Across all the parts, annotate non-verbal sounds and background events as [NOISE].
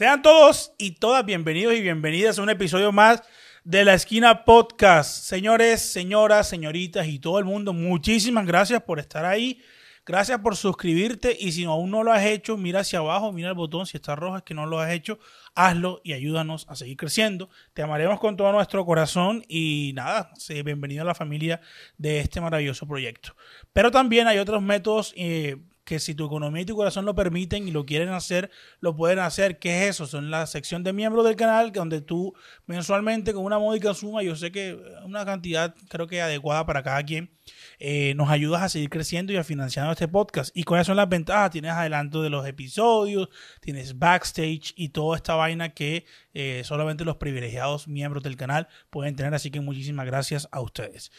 Sean todos y todas bienvenidos y bienvenidas a un episodio más de La Esquina Podcast. Señores, señoras, señoritas y todo el mundo, muchísimas gracias por estar ahí. Gracias por suscribirte y si aún no lo has hecho, mira hacia abajo, mira el botón, si está rojo es que no lo has hecho, hazlo y ayúdanos a seguir creciendo. Te amaremos con todo nuestro corazón y nada, bienvenido a la familia de este maravilloso proyecto. Pero también hay otros métodos eh, que si tu economía y tu corazón lo permiten y lo quieren hacer, lo pueden hacer. ¿Qué es eso? Son la sección de miembros del canal, donde tú mensualmente con una módica suma, yo sé que una cantidad creo que adecuada para cada quien, eh, nos ayudas a seguir creciendo y a financiar este podcast. ¿Y cuáles son las ventajas? Tienes adelanto de los episodios, tienes backstage y toda esta vaina que eh, solamente los privilegiados miembros del canal pueden tener. Así que muchísimas gracias a ustedes.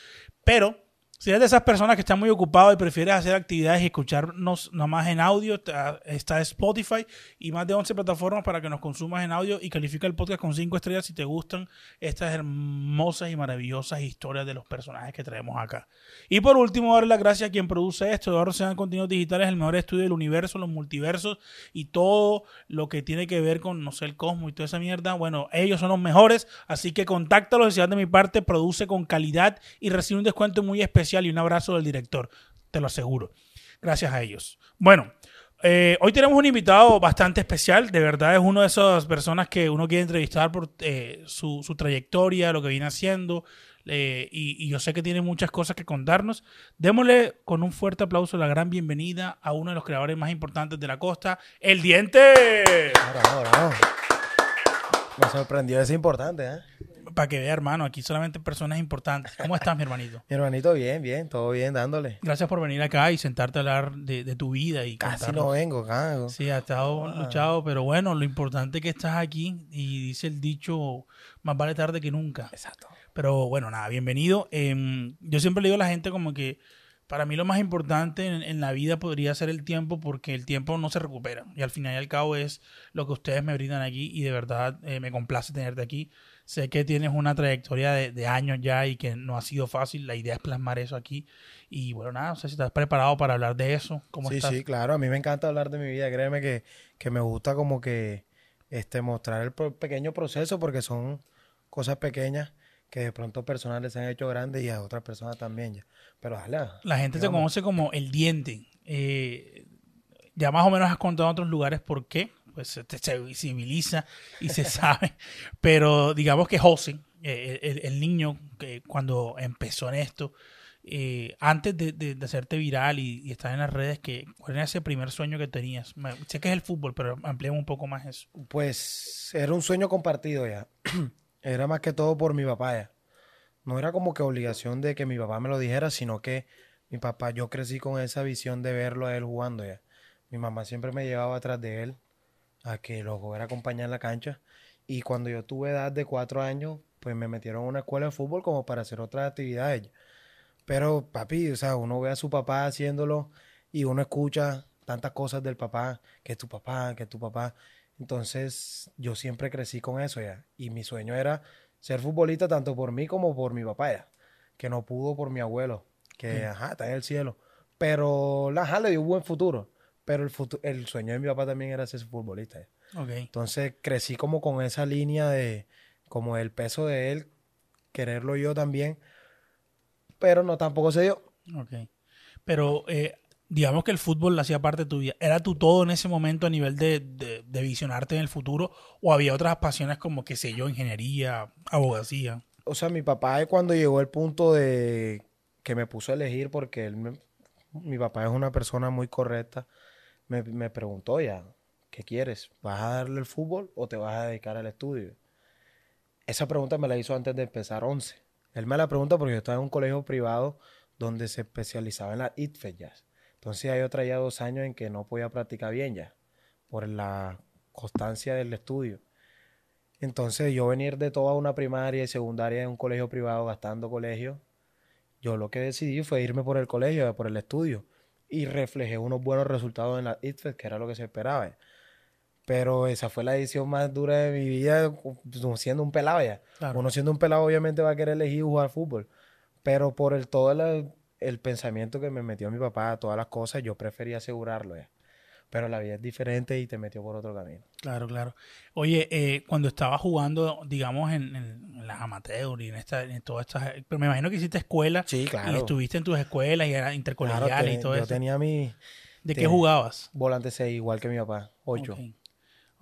Pero si eres de esas personas que están muy ocupadas y prefieres hacer actividades y escucharnos nomás en audio, ah, está Spotify y más de 11 plataformas para que nos consumas en audio y califica el podcast con 5 estrellas si te gustan estas hermosas y maravillosas historias de los personajes que traemos acá. Y por último, dar las gracias a quien produce esto. Ahora sean contenidos digitales, el mejor estudio del universo, los multiversos y todo lo que tiene que ver con, no sé, el cosmos y toda esa mierda. Bueno, ellos son los mejores, así que contáctalos si de mi parte, produce con calidad y recibe un descuento muy especial y un abrazo del director, te lo aseguro. Gracias a ellos. Bueno, eh, hoy tenemos un invitado bastante especial, de verdad es una de esas personas que uno quiere entrevistar por eh, su, trayectoria, lo que viene haciendo, eh, y, yo sé que tiene muchas cosas que contarnos. Démosle con un fuerte aplauso la gran bienvenida a uno de los creadores más importantes de la costa, El Diente. Me sorprendió, es importante, ¿eh? para que vea, hermano, aquí solamente personas importantes. ¿Cómo estás, mi hermanito? [LAUGHS] mi hermanito, bien, bien, todo bien, dándole. Gracias por venir acá y sentarte a hablar de, tu vida y Casi no vengo, cago. Sí, ha estado ah. luchado, pero bueno, lo importante es que estás aquí y dice el dicho, más vale tarde que nunca. Exacto. Pero bueno, nada, bienvenido. Em, yo siempre le digo a la gente como que para mí lo más importante en, la vida podría ser el tiempo porque el tiempo no se recupera. Y al final y al cabo es lo que ustedes me brindan aquí y de verdad eh, me complace tenerte aquí. Sé que tienes una trayectoria de, años ya y que no ha sido fácil. La idea es plasmar eso aquí. Y bueno, nada, no sé si estás preparado para hablar de eso. ¿Cómo sí, sí, claro. A mí me encanta hablar de mi vida. Créeme que, me gusta como que este, mostrar el pequeño proceso porque son cosas pequeñas que de pronto personales se han hecho grandes y a otras personas también ya. Pero ojalá. La gente se te conoce como el diente. Eh, ya más o menos has contado en otros lugares por qué pues, se, visibiliza y se [LAUGHS] sabe. Pero digamos que José, eh, el, niño, que cuando empezó en esto, eh, antes de, de, hacerte viral y, estar en las redes, que, ¿cuál era ese primer sueño que tenías? Sé que es el fútbol, pero amplíame un poco más eso. Pues era un sueño compartido ya. [CLEARS THROAT] era más que todo por mi papá ya. No era como que obligación de que mi papá me lo dijera, sino que mi papá, yo crecí con esa visión de verlo a él jugando ya. Mi mamá siempre me llevaba atrás de él a que los era acompañar en la cancha. Y cuando yo tuve edad de cuatro años, pues me metieron a una escuela de fútbol como para hacer otras actividades. Pero, papi, o sea, uno ve a su papá haciéndolo y uno escucha tantas cosas del papá, que es tu papá, que es tu papá. Entonces, yo siempre crecí con eso ya. Y mi sueño era ser futbolista tanto por mí como por mi papá ya. Que no pudo por mi abuelo, que, mm. ajá, está en el cielo. Pero, la jale le dio un buen futuro pero el, el sueño de mi papá también era ser futbolista. Okay. Entonces crecí como con esa línea de, como el peso de él, quererlo yo también, pero no tampoco se dio. Okay. Pero eh, digamos que el fútbol hacía parte de tu vida. ¿Era tu todo en ese momento a nivel de, de, visionarte en el futuro? ¿O había otras pasiones como, qué sé yo, ingeniería, abogacía? O sea, mi papá es eh, cuando llegó el punto de que me puso a elegir porque él mi papá es una persona muy correcta me, preguntó ya, ¿qué quieres? ¿Vas a darle el fútbol o te vas a dedicar al estudio? Esa pregunta me la hizo antes de empezar 11. Él me la pregunta porque yo estaba en un colegio privado donde se especializaba en la itfes entonces Entonces yo traía dos años en que no podía practicar bien ya, por la constancia del estudio. Entonces yo venir de toda una primaria y secundaria en un colegio privado gastando colegio, yo lo que decidí fue irme por el colegio, por el estudio y reflejé unos buenos resultados en la ITFES, que era lo que se esperaba. Pero esa fue la decisión más dura de mi vida, pues, siendo un pelado ya. Uno siendo un pelado obviamente va a querer elegir jugar fútbol. Pero por el todo el pensamiento que me metió mi papá, todas las cosas, yo preferí asegurarlo ya pero la vida es diferente y te metió por otro camino. Claro, claro. Oye, eh, cuando estabas jugando, digamos, en, las amateurs y en, esta, en todas estas... Pero me imagino que hiciste escuela. Sí, claro. Y estuviste en tus escuelas y era intercolegial y todo eso. Yo tenía mi... ¿De qué jugabas? Volante 6, igual que mi papá, 8.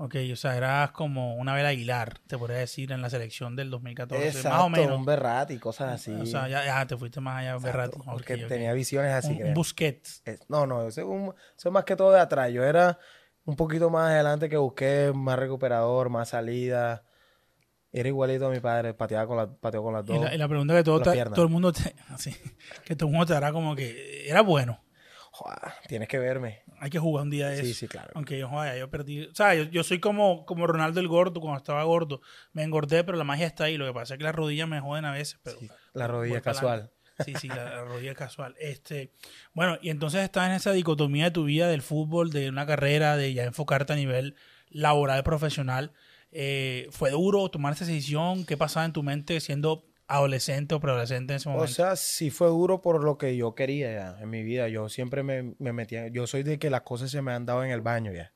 Ok, o sea, eras como una vela Aguilar, te podría decir, en la selección del 2014, Exacto, más o menos. un y cosas así. O sea, ya, te fuiste más allá, un porque tenía visiones así. Un, Busquets. no, no, eso es más que todo de atrás. Yo era un poquito más adelante que busqué, más recuperador, más salida. Era igualito a mi padre, pateaba con la, con las dos. Y la, pregunta que todo, el mundo [LAUGHS] que todo el mundo te hará como que era bueno tienes que verme. Hay que jugar un día de eso. Sí, sí, claro. Aunque yo, yo perdí. O sea, yo, soy como, como Ronaldo el gordo cuando estaba gordo. Me engordé, pero la magia está ahí. Lo que pasa es que las rodillas me joden a veces. Pero, sí, la rodilla casual. Sí, sí, la, [LAUGHS] rodilla casual. Este, bueno, y entonces estás en esa dicotomía de tu vida del fútbol, de una carrera, de ya enfocarte a nivel laboral, profesional. Eh, ¿Fue duro tomar esa decisión? ¿Qué pasaba en tu mente siendo adolescente o preadolescente en ese momento. O sea, sí fue duro por lo que yo quería ya en mi vida. Yo siempre me, me metía, yo soy de que las cosas se me han dado en el baño ya.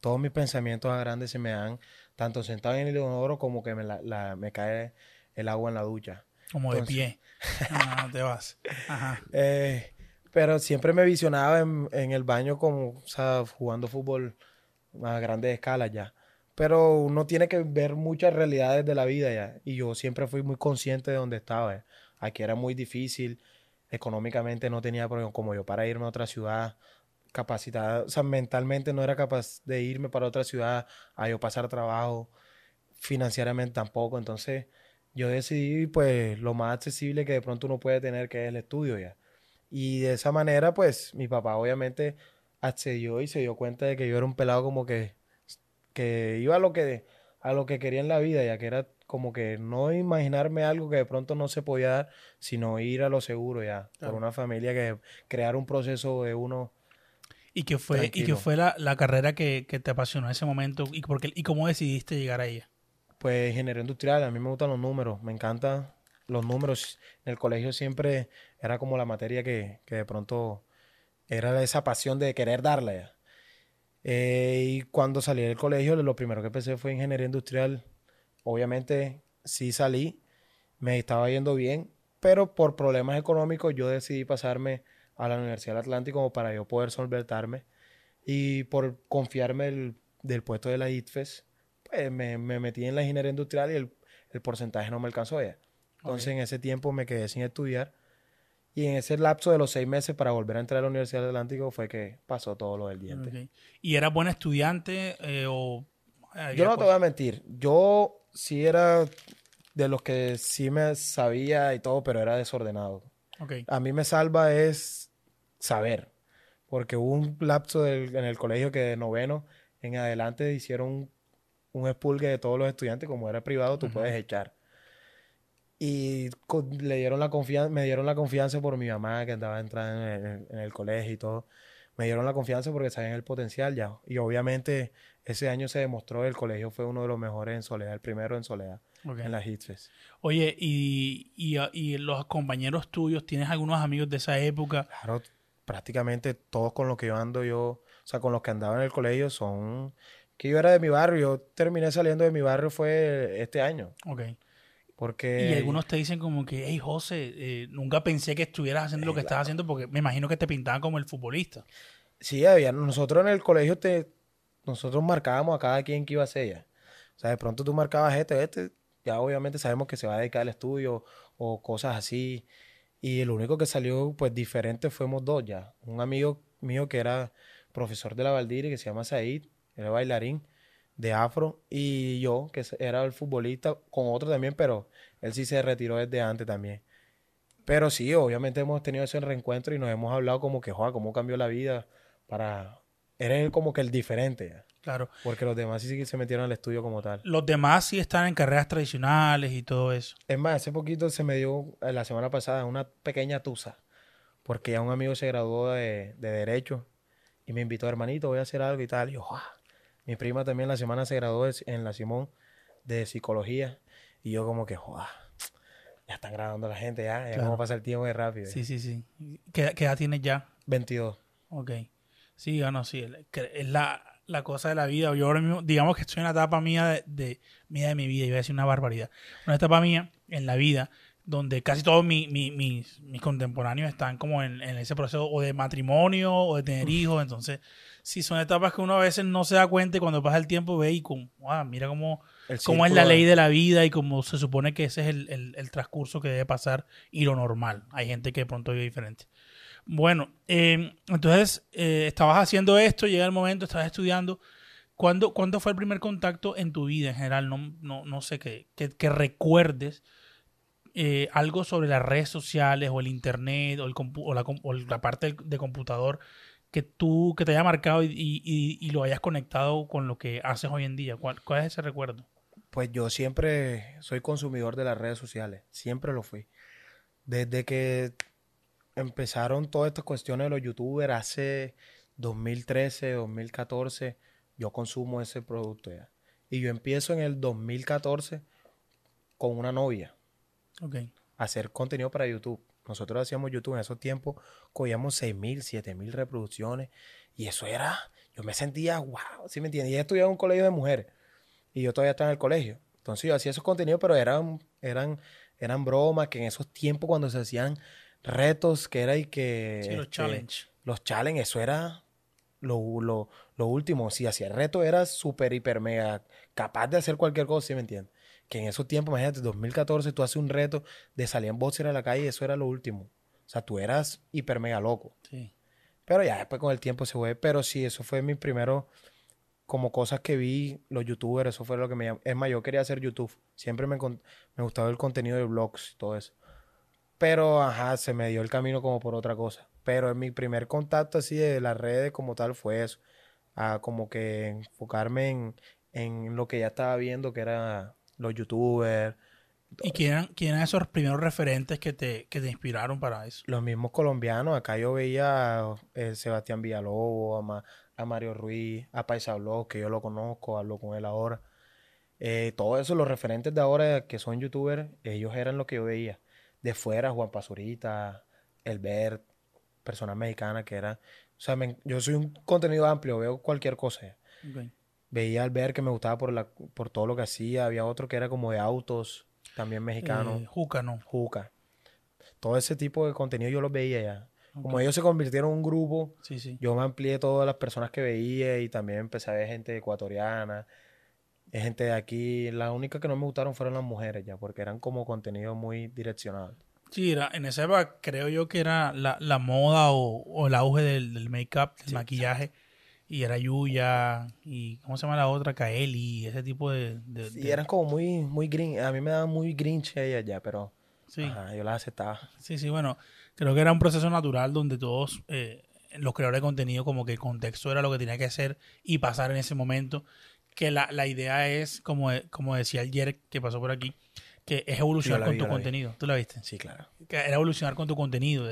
Todos mis pensamientos a grandes se me dan tanto sentado en el oro como que me, la, cae el agua en la ducha. Como de pie. [LAUGHS] ah, te vas. Ajá. Eh, pero siempre me visionaba en, el baño como, o sea, jugando fútbol a grandes escalas ya. Pero uno tiene que ver muchas realidades de la vida ya. Y yo siempre fui muy consciente de dónde estaba. Aquí era muy difícil. Económicamente no tenía problema. Como yo para irme a otra ciudad, capacitada, o sea, mentalmente no era capaz de irme para otra ciudad a yo pasar trabajo. Financieramente tampoco. Entonces yo decidí pues lo más accesible que de pronto uno puede tener, que es el estudio ya. Y de esa manera pues mi papá obviamente accedió y se dio cuenta de que yo era un pelado como que que iba a lo que, a lo que quería en la vida, ya que era como que no imaginarme algo que de pronto no se podía dar, sino ir a lo seguro ya, por una familia que crear un proceso de uno. Y que fue, y fue la, carrera que, que, te apasionó en ese momento y, porque, y cómo decidiste llegar a ella. Pues ingeniería industrial, a mí me gustan los números, me encantan los números. En el colegio siempre era como la materia que, que de pronto era esa pasión de querer darla ya. Eh, y cuando salí del colegio, lo primero que empecé fue ingeniería industrial. Obviamente, sí salí, me estaba yendo bien, pero por problemas económicos yo decidí pasarme a la Universidad del Atlántico como para yo poder solventarme. Y por confiarme del puesto de la ITFES, pues me, metí en la ingeniería industrial y el, porcentaje no me alcanzó ya. Entonces en ese tiempo me quedé sin estudiar y en ese lapso de los seis meses para volver a entrar a la Universidad del Atlántico fue que pasó todo lo del diente. ¿Y era buen estudiante eh, o...? Yo no te voy a mentir. Yo sí era de los que sí me sabía y todo, pero era desordenado. A mí me salva es saber. Porque hubo un lapso en el colegio que de noveno en adelante hicieron un, espulgue expulgue de todos los estudiantes. Como era privado, tú puedes echar. Y le dieron la confianza, me dieron la confianza por mi mamá que andaba entrando en el, en el colegio y todo. Me dieron la confianza porque sabían el potencial ya. Y obviamente ese año se demostró, el colegio fue uno de los mejores en Soledad, el primero en Soledad, en las Hitfest. Oye, y, y, ah, y, los compañeros tuyos, ¿tienes algunos amigos de esa época? Claro, prácticamente todos con los que yo ando, yo, o sea, con los que andaba en el colegio son, que yo era de mi barrio, yo terminé saliendo de mi barrio fue este año. Ok. Y algunos te dicen como que, hey José, eh, nunca pensé que estuvieras haciendo lo que estás haciendo porque me imagino que te pintaban como el futbolista. Sí, había, nosotros en el colegio te, nosotros marcábamos a cada quien que iba a ser ella. O sea, de pronto tú marcabas este, este, ya obviamente sabemos que se va a dedicar al estudio o cosas así. Y el único que salió pues diferente fuimos dos ya. Un amigo mío que era profesor de la Valdir que se llama Said, era bailarín, de Afro y yo, que era el futbolista, con otro también, pero él sí se retiró desde antes también. Pero sí, obviamente hemos tenido ese reencuentro y nos hemos hablado como que, joa cómo cambió la vida para... Eres como que el diferente. Claro. Porque los demás sí se metieron al estudio como tal. Los demás sí están en carreras tradicionales y todo eso. Es más, hace poquito se me dio, eh, la semana pasada, una pequeña tusa. Porque ya un amigo se graduó de, de Derecho y me invitó, hermanito, voy a hacer algo y tal. yo, joder mi prima también la semana se graduó en la Simón de psicología y yo como que, joda ya están graduando la gente, ya, ya cómo pasa el tiempo de rápido. Sí, sí, sí. ¿Qué, edad tienes ya? 22. Ok. Sí, bueno, sí, es la, la cosa de la vida. Yo ahora mismo, digamos que estoy en la etapa mía de, mía de mi vida, voy a decir una barbaridad. Una etapa mía en la vida donde casi todos mi, mis, mis, contemporáneos están como en, en, ese proceso o de matrimonio o de tener hijos, entonces sí, son etapas que uno a veces no se da cuenta y cuando pasa el tiempo ve y ah, mira cómo, es la ley de la vida y cómo se supone que ese es el, el, el transcurso que debe pasar y lo normal. Hay gente que de pronto vive diferente. Bueno, em, entonces eh, estabas haciendo esto, llega el momento, estabas estudiando. ¿Cuándo, ¿Cuándo, fue el primer contacto en tu vida en general? No, no, no sé, qué que, recuerdes eh, algo sobre las redes sociales o el internet o, el compu o, la, o la, parte de computador que tú, que te haya marcado y, lo hayas conectado con lo que haces hoy en día? ¿Cuál, ¿Cuál, es ese recuerdo? Pues yo siempre soy consumidor de las redes sociales, siempre lo fui. Desde que empezaron todas estas cuestiones de los youtubers hace 2013, 2014, yo consumo ese producto ya. Y yo empiezo en el 2014 con una novia. hacer contenido para YouTube. Nosotros hacíamos YouTube en esos tiempos, cogíamos 6.000, 7.000 reproducciones y eso era, yo me sentía, wow, ¿sí me entiendes? Y estudiaba en un colegio de mujeres y yo todavía estaba en el colegio. Entonces yo hacía esos contenidos, pero eran, eran, eran bromas que en esos tiempos cuando se hacían retos, que era y que... Sí, los este, challenges Los challenge, eso era lo, lo, último. Si hacía el reto era súper, hiper, mega capaz de hacer cualquier cosa, ¿sí me entiendes? que en esos tiempos, imagínate, 2014, tú haces un reto de salir en boxer a la calle y eso era lo último. O sea, tú eras hiper mega loco. Sí. Pero ya después con el tiempo se fue. Pero sí, eso fue mi primero, como cosas que vi, los youtubers, eso fue lo que me llamó. Es más, yo quería hacer YouTube. Siempre me, gustaba el contenido de blogs y todo eso. Pero, ajá, se me dio el camino como por otra cosa. Pero en mi primer contacto así de las redes como tal fue eso. A ah, como que enfocarme en, en lo que ya estaba viendo, que era los youtubers. ¿Y quién, eran esos primeros referentes que te, que te inspiraron para eso? Los mismos colombianos. Acá yo veía a eh, Sebastián Villalobos, a, a, Mario Ruiz, a Paisa que yo lo conozco, hablo con él ahora. Todos eh, todo eso, los referentes de ahora que son youtubers, ellos eran lo que yo veía. De fuera, Juan Pazurita, Elbert, personas mexicanas que eran... O sea, yo soy un contenido amplio, veo cualquier cosa veía al ver que me gustaba por, la, por todo lo que hacía. Había otro que era como de autos, también mexicano. Eh, Juca, ¿no? Juca. Todo ese tipo de contenido yo los veía ya. Como ellos se convirtieron en un grupo, yo me amplié todas las personas que veía y también empecé a ver gente ecuatoriana, gente de aquí. La única que no me gustaron fueron las mujeres ya, porque eran como contenido muy direccionado. Sí, en ese va creo yo que era la, moda o, el auge del, make-up, del maquillaje y era Yuya, y ¿cómo se llama la otra? Kaeli, ese tipo de... de sí, eran como muy, muy green, a mí me daban muy grinch ella ya, pero sí. yo las aceptaba. Sí, sí, bueno, creo que era un proceso natural donde todos eh, los creadores de contenido, como que el contexto era lo que tenía que hacer y pasar en ese momento, que la, la idea es, como, como decía ayer que pasó por aquí, que es evolucionar con tu contenido. ¿Tú la viste? Sí, claro. Que era evolucionar con tu contenido.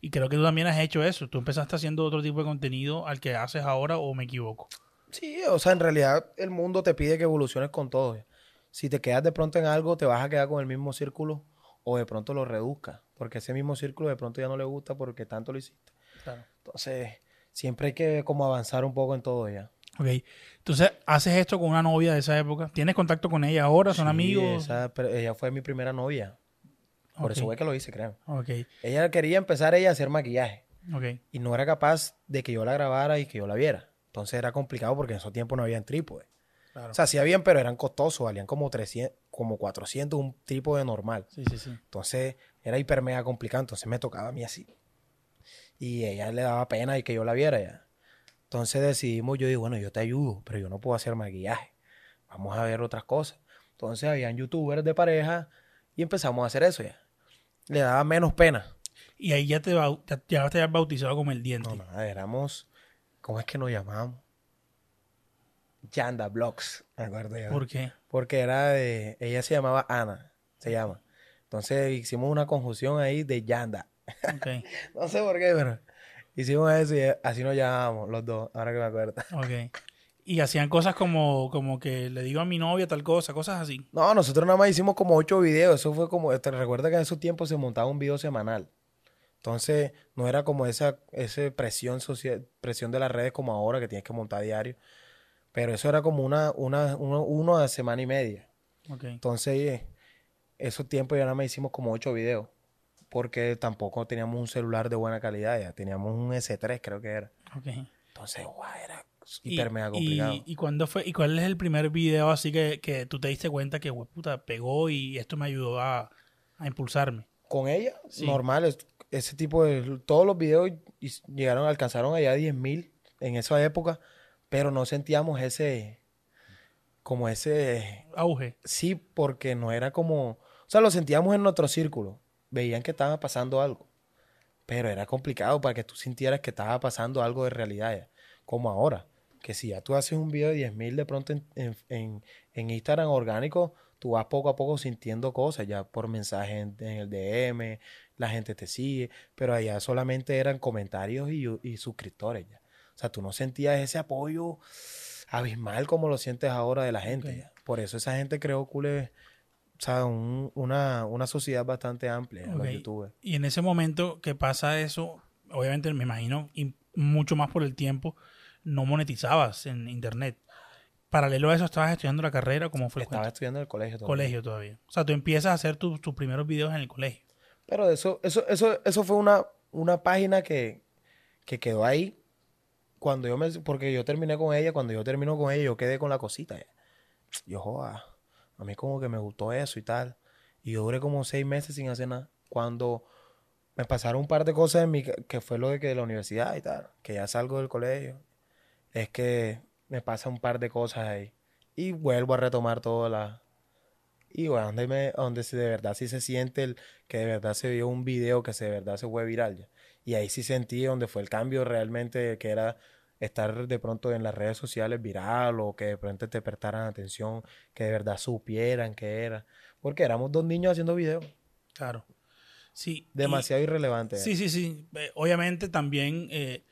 y creo que tú también has hecho eso. Tú empezaste haciendo otro tipo de contenido al que haces ahora o me equivoco. Sí, o sea, en realidad el mundo te pide que evoluciones con todo. Si te quedas de pronto en algo, te vas a quedar con el mismo círculo o de pronto lo reduzcas. Porque ese mismo círculo de pronto ya no le gusta porque tanto lo hiciste. Claro. Entonces, siempre hay que como avanzar un poco en todo ya. Ok. Entonces, haces esto con una novia de esa época. ¿Tienes contacto con ella ahora? ¿Son amigos? Sí. pero ella fue mi primera novia. Por eso fue que lo hice, creo. Ok. Ella quería empezar ella a hacer maquillaje. Ok. Y no era capaz de que yo la grabara y que yo la viera. Entonces era complicado porque en esos tiempos no había trípode. Claro. O sea, sí bien, pero eran costosos. Valían como 300, como 400 un trípode normal. Sí, sí, sí. Entonces era hiper mega complicado. Entonces me tocaba a mí así. Y ella le daba pena y que yo la viera ya. Entonces decidimos, yo digo, bueno, yo te ayudo, pero yo no puedo hacer maquillaje. Vamos a ver otras cosas. Entonces habían youtubers de pareja y empezamos a hacer eso ya. Le daba menos pena. Y ahí ya te, ya, ya habías bautizado como el diente. No, nada, éramos. ¿Cómo es que nos llamamos? Yanda Blogs, me acuerdo ¿Por qué? Porque era de. Ella se llamaba Ana, se llama. Entonces hicimos una conjunción ahí de Yanda. [LAUGHS] no sé por qué, pero Hicimos eso y eh, así nos llamábamos los dos, ahora que me acuerdo. [LAUGHS] Ok. Y hacían cosas como, como que le digo a mi novia tal cosa, cosas así. No, nosotros nada más hicimos como ocho videos. Eso fue como, te este, recuerda que en esos tiempos se montaba un video semanal. Entonces, no era como esa, ese presión social, presión de las redes como ahora que tienes que montar diario. Pero eso era como una, una, uno, a semana y media. Okay. Entonces, eh, esos tiempos ya nada más hicimos como ocho videos porque tampoco teníamos un celular de buena calidad ya, teníamos un S3 creo que era. Entonces, guau, era hiper y, mega complicado. Y, cuándo fue, y cuál es el primer video así que, tú te diste cuenta que, puta, pegó y esto me ayudó a, impulsarme? Con ella, normal, ese tipo de, todos los videos llegaron, alcanzaron allá 10.000 en esa época, pero no sentíamos ese, como ese... Auge. Sí, porque no era como, o sea, lo sentíamos en nuestro círculo, veían que estaba pasando algo. Pero era complicado para que tú sintieras que estaba pasando algo de realidad, como ahora. Que si ya tú haces un video de 10.000 de pronto en, en, Instagram orgánico, tú vas poco a poco sintiendo cosas, ya por mensaje en, el DM, la gente te sigue, pero allá solamente eran comentarios y, suscriptores ya. O sea, tú no sentías ese apoyo abismal como lo sientes ahora de la gente. Por eso esa gente creó Cule o sea, una, una, sociedad bastante amplia okay. los Y en ese momento que pasa eso, obviamente me imagino, y mucho más por el tiempo, no monetizabas en internet. Paralelo a eso, ¿estabas estudiando la carrera? como fue Estaba estudiando en el colegio todavía. Colegio todavía. O sea, tú empiezas a hacer tus primeros videos en el colegio. Pero eso, eso, eso, eso fue una, una página que, que quedó ahí cuando yo me... Porque yo terminé con ella, cuando yo termino con ella, yo quedé con la cosita. Yo joda a mí como que me gustó eso y tal. Y yo duré como seis meses sin hacer nada. Cuando me pasaron un par de cosas en mi, que fue lo de que de la universidad y tal, que ya salgo del colegio, es que me pasa un par de cosas ahí. Y vuelvo a retomar toda la... Y bueno, donde, me, si de verdad sí se siente el, que de verdad se vio un video que se de verdad se fue viral ya. Y ahí sí sentí donde fue el cambio realmente que era estar de pronto en las redes sociales viral o que de pronto te prestaran atención, que de verdad supieran que era. Porque éramos dos niños haciendo videos. Claro. Sí. Demasiado irrelevante. Sí, sí, sí. Eh, obviamente también eh,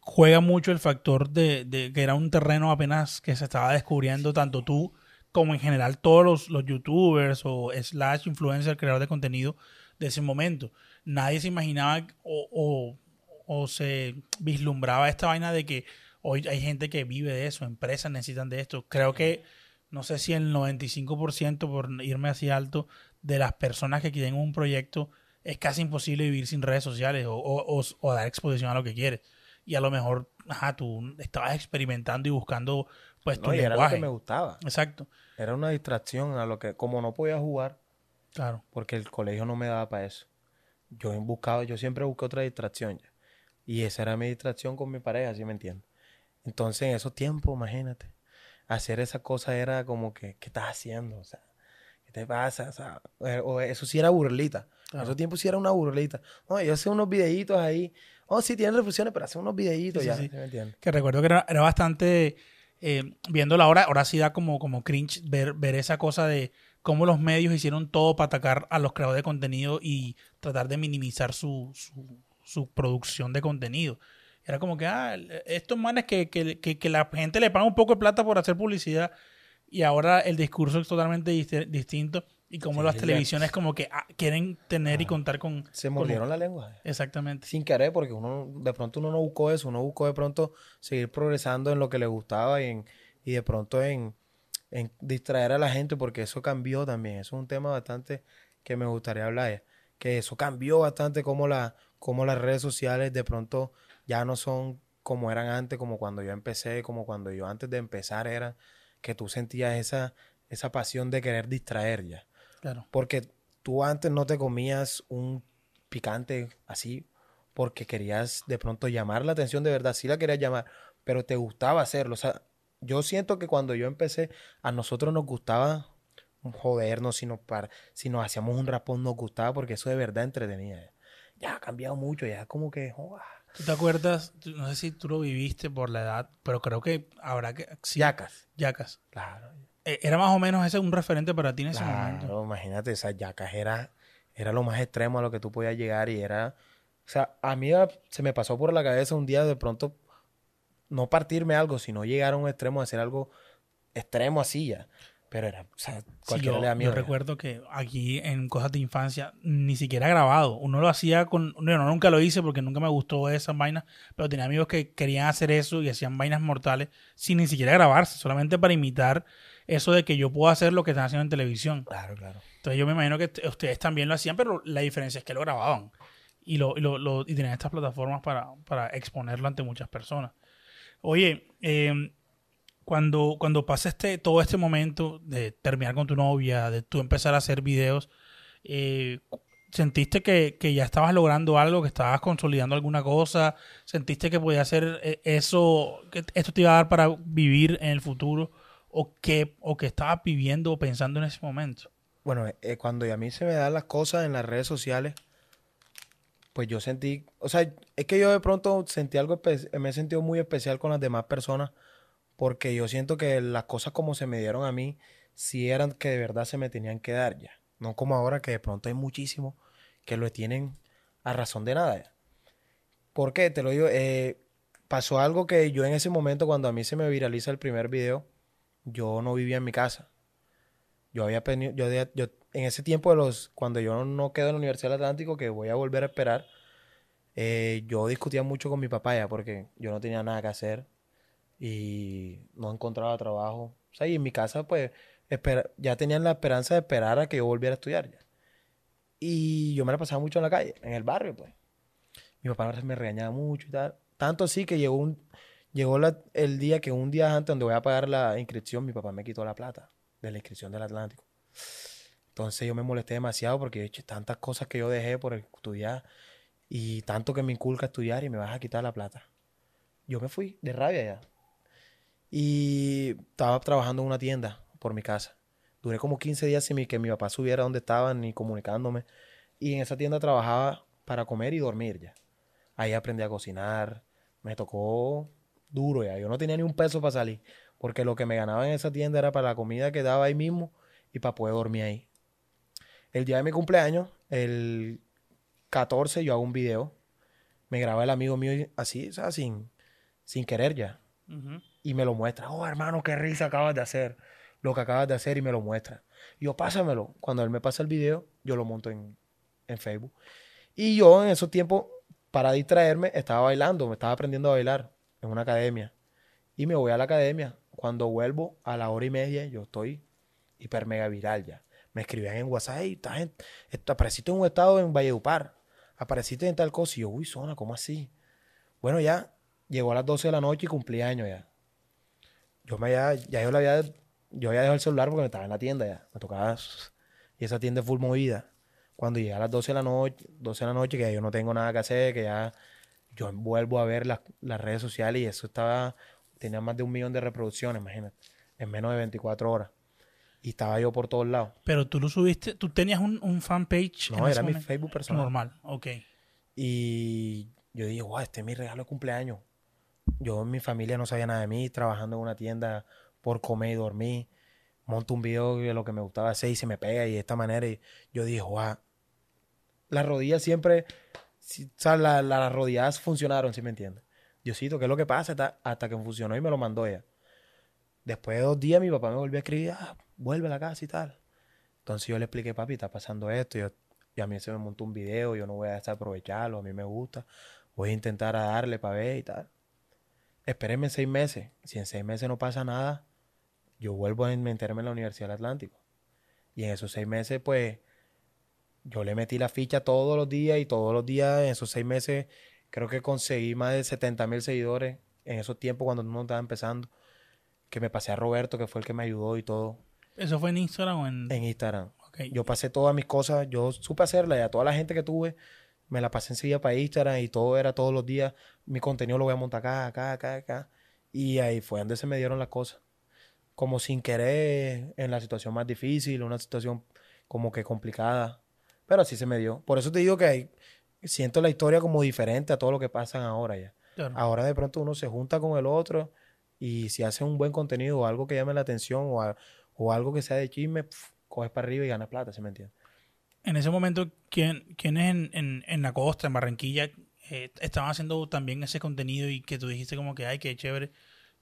juega mucho el factor de, que era un terreno apenas que se estaba descubriendo tanto tú como en general todos los, los youtubers o slash influencer, creador de contenido de ese momento. Nadie se imaginaba o, o o se vislumbraba esta vaina de que hoy hay gente que vive de eso, empresas necesitan de esto. Creo que, no sé si el 95%, por irme hacia alto, de las personas que quieren un proyecto es casi imposible vivir sin redes sociales o, dar exposición a lo que quieres. Y a lo mejor, ajá, tú estabas experimentando y buscando pues tu y Era lo que me gustaba. Exacto. Era una distracción a lo que, como no podía jugar, claro. porque el colegio no me daba para eso. Yo he buscado, yo siempre busqué otra distracción y esa era mi distracción con mi pareja, ¿sí me entiendes? Entonces, en esos tiempos, imagínate, hacer esa cosa era como que, ¿qué estás haciendo? O sea, ¿qué te pasa? O, eh, eso sí era burlita. En esos tiempos sí era una burlita. No, yo hacía unos videitos ahí. Oh, sí, tienen reflexiones, pero hace unos videitos ya. Sí, sí. me entiendes? Que recuerdo que era, bastante. Eh, viendo la hora, ahora sí da como, como cringe ver, ver esa cosa de cómo los medios hicieron todo para atacar a los creadores de contenido y tratar de minimizar su, su producción de contenido. Era como que, ah, estos manes que, que, la gente le paga un poco de plata por hacer publicidad y ahora el discurso es totalmente distinto y como las televisiones como que ah, quieren tener y ah. contar con... Se mordieron la lengua. Exactamente. Sin querer, porque uno de pronto uno no buscó eso, uno buscó de pronto seguir progresando en lo que le gustaba y, en, y de pronto en, en distraer a la gente, porque eso cambió también. Eso es un tema bastante que me gustaría hablar, que eso cambió bastante como la, cómo las redes sociales de pronto ya no son como eran antes, como cuando yo empecé, como cuando yo antes de empezar era que tú sentías esa, esa pasión de querer distraer ya. Claro. Porque tú antes no te comías un picante así porque querías de pronto llamar la atención de verdad, sí la querías llamar, pero te gustaba hacerlo. O sea, yo siento que cuando yo empecé, a nosotros nos gustaba jodernos, si nos, si nos hacíamos un rapón, nos gustaba porque eso de verdad entretenía ya ha cambiado mucho, ya como que... ¿Tú te acuerdas? No sé si tú lo viviste por la edad, pero creo que habrá que... yacas. Yacas. Claro. E, era más o menos ese un referente para ti en ese claro, imagínate, esa yacas era, era lo más extremo a lo que tú podías llegar y era... O sea, a mí se me pasó por la cabeza un día de pronto no partirme algo, sino llegar a un extremo, hacer algo extremo así ya. Pero era, o sea, cualquiera yo, le Yo recuerdo que aquí en Cosas de Infancia ni siquiera grabado. Uno lo hacía con. no, nunca lo hice porque nunca me gustó esas vainas, pero tenía amigos que querían hacer eso y hacían vainas mortales sin ni siquiera grabarse, solamente para imitar eso de que yo puedo hacer lo que están haciendo en televisión. Claro, claro. Entonces yo me imagino que ustedes también lo hacían, pero la diferencia es que lo grababan y, lo, y, lo, y tenían estas plataformas para, para exponerlo ante muchas personas. Oye, em, cuando, cuando este, todo este momento de terminar con tu novia, de tú empezar a hacer videos, eh, ¿sentiste que, que, ya estabas logrando algo, que estabas consolidando alguna cosa? ¿Sentiste que podía hacer eh, eso, que esto te iba a dar para vivir en el futuro? ¿O qué o estabas viviendo o pensando en ese momento? Bueno, eh, cuando a mí se me dan las cosas en las redes sociales, pues yo sentí, o sea, es que yo de pronto sentí algo, me he sentido muy especial con las demás personas porque yo siento que las cosas como se me dieron a mí, si eran que de verdad se me tenían que dar ya. No como ahora que de pronto hay muchísimos que lo tienen a razón de nada ya. ¿Por qué? Te lo digo, eh, pasó algo que yo en ese momento cuando a mí se me viraliza el primer video, yo no vivía en mi casa. Yo había yo, en ese tiempo de los, cuando yo no, quedo en la Universidad del Atlántico, que voy a volver a esperar, eh, yo discutía mucho con mi papá ya porque yo no tenía nada que hacer y no encontraba trabajo. O sea, y en mi casa, pues, ya tenían la esperanza de esperar a que yo volviera a estudiar. Y yo me la pasaba mucho en la calle, en el barrio, pues. Mi papá me regañaba mucho y tal. Tanto así que llegó, un, llegó el día que un día antes, donde voy a pagar la inscripción, mi papá me quitó la plata de la inscripción del Atlántico. Entonces yo me molesté demasiado porque he hecho tantas cosas que yo dejé por estudiar y tanto que me inculca estudiar y me vas a quitar la plata. Yo me fui de rabia ya. Y estaba trabajando en una tienda por mi casa. Duré como 15 días sin que mi papá subiera donde estaba ni comunicándome. Y en esa tienda trabajaba para comer y dormir ya. Ahí aprendí a cocinar. Me tocó duro ya. Yo no tenía ni un peso para salir. Porque lo que me ganaba en esa tienda era para la comida que daba ahí mismo y para poder dormir ahí. El día de mi cumpleaños, el 14, yo hago un video. Me graba el amigo mío así, o sea, sin, querer ya y me lo muestra. Oh, hermano, qué risa acabas de hacer. Lo que acabas de hacer y me lo muestra. Yo, pásamelo. Cuando él me pasa el video, yo lo monto en, en Facebook. Y yo en esos tiempos, para distraerme, estaba bailando, me estaba aprendiendo a bailar en una academia. Y me voy a la academia. Cuando vuelvo a la hora y media, yo estoy hiper mega viral ya. Me escribían en WhatsApp, hey, esta gente apareciste en un estado en Valledupar, apareciste en tal cosa. Y yo, uy, zona, ¿cómo así? Bueno, ya llegó a las 12 de la noche y cumplí años ya yo me había, ya yo la había, yo había dejado el celular porque me estaba en la tienda ya. Me tocaba, y esa tienda es full movida. Cuando llegué a las 12 de la noche, 12 de la noche, que yo no tengo nada que hacer, que ya yo vuelvo a ver las, redes sociales y eso estaba, tenía más de un millón de reproducciones, imagínate, en menos de 24 horas. Y estaba yo por todos lados. Pero tú lo subiste, tú tenías un, un fanpage. No, era mi Facebook personal. Normal, ok. Y yo dije, wow, este es mi regalo de cumpleaños. Yo, mi familia no sabía nada de mí, trabajando en una tienda por comer y dormir. Monto un video de lo que me gustaba hacer y se me pega y de esta manera. Y yo dije, wow Las rodillas siempre, o sea, las rodillas funcionaron, si me entiendes. Diosito, ¿qué es lo que pasa? Hasta, que funcionó y me lo mandó ella. Después de dos días, mi papá me volvió a escribir, ah, vuelve a la casa y tal. Entonces yo le expliqué, papi, está pasando esto. y a mí se me montó un video, yo no voy a desaprovecharlo, a mí me gusta. Voy a intentar a darle para ver y tal espérenme seis meses. Si en seis meses no pasa nada, yo vuelvo a meterme en la Universidad del Atlántico. Y en esos seis meses, pues, yo le metí la ficha todos los días y todos los días, en esos seis meses, creo que conseguí más de 70 mil seguidores en esos tiempos cuando no estaba empezando. Que me pasé a Roberto, que fue el que me ayudó y todo. ¿Eso fue en Instagram o en...? En Instagram. Yo pasé todas mis cosas, yo supe hacerlas y a toda la gente que tuve me la pasé enseguida para Instagram y todo era todos los días, mi contenido lo voy a montar acá, acá, acá, acá. Y ahí fue donde se me dieron las cosas. Como sin querer, en la situación más difícil, una situación como que complicada. Pero así se me dio. Por eso te digo que siento la historia como diferente a todo lo que pasa ahora ya. Ahora de pronto uno se junta con el otro y si hace un buen contenido o algo que llame la atención o, o algo que sea de chisme, coges para arriba y ganas plata, se me entiende en ese momento, quiénes en, en, la costa, en Barranquilla, eh, estaban haciendo también ese contenido y que tú dijiste como que, ay, qué chévere,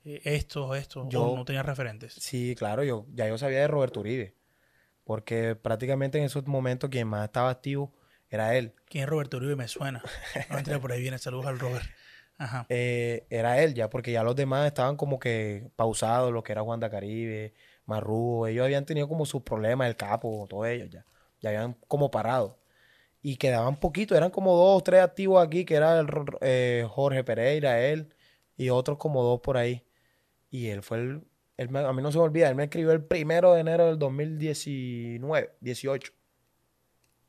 eh, esto, esto, yo no tenía referentes? Sí, claro, yo ya yo sabía de Roberto Uribe, porque prácticamente en esos momentos quien más estaba activo era él. ¿Quién es Roberto Uribe? Me suena. No por ahí, viene saludos al Robert. Ajá. [LAUGHS] Eh, era él ya, porque ya los demás estaban como que pausados, lo que era Juan de Caribe, Marrugo, ellos habían tenido como sus problemas, el capo, todo ellos ya ya habían como parado. Y quedaban poquito eran como dos o tres activos aquí, que era el, eh, Jorge Pereira, él, y otros como dos por ahí. Y él fue el, él a mí no se me olvida, él me escribió el primero de enero del 2019, 18.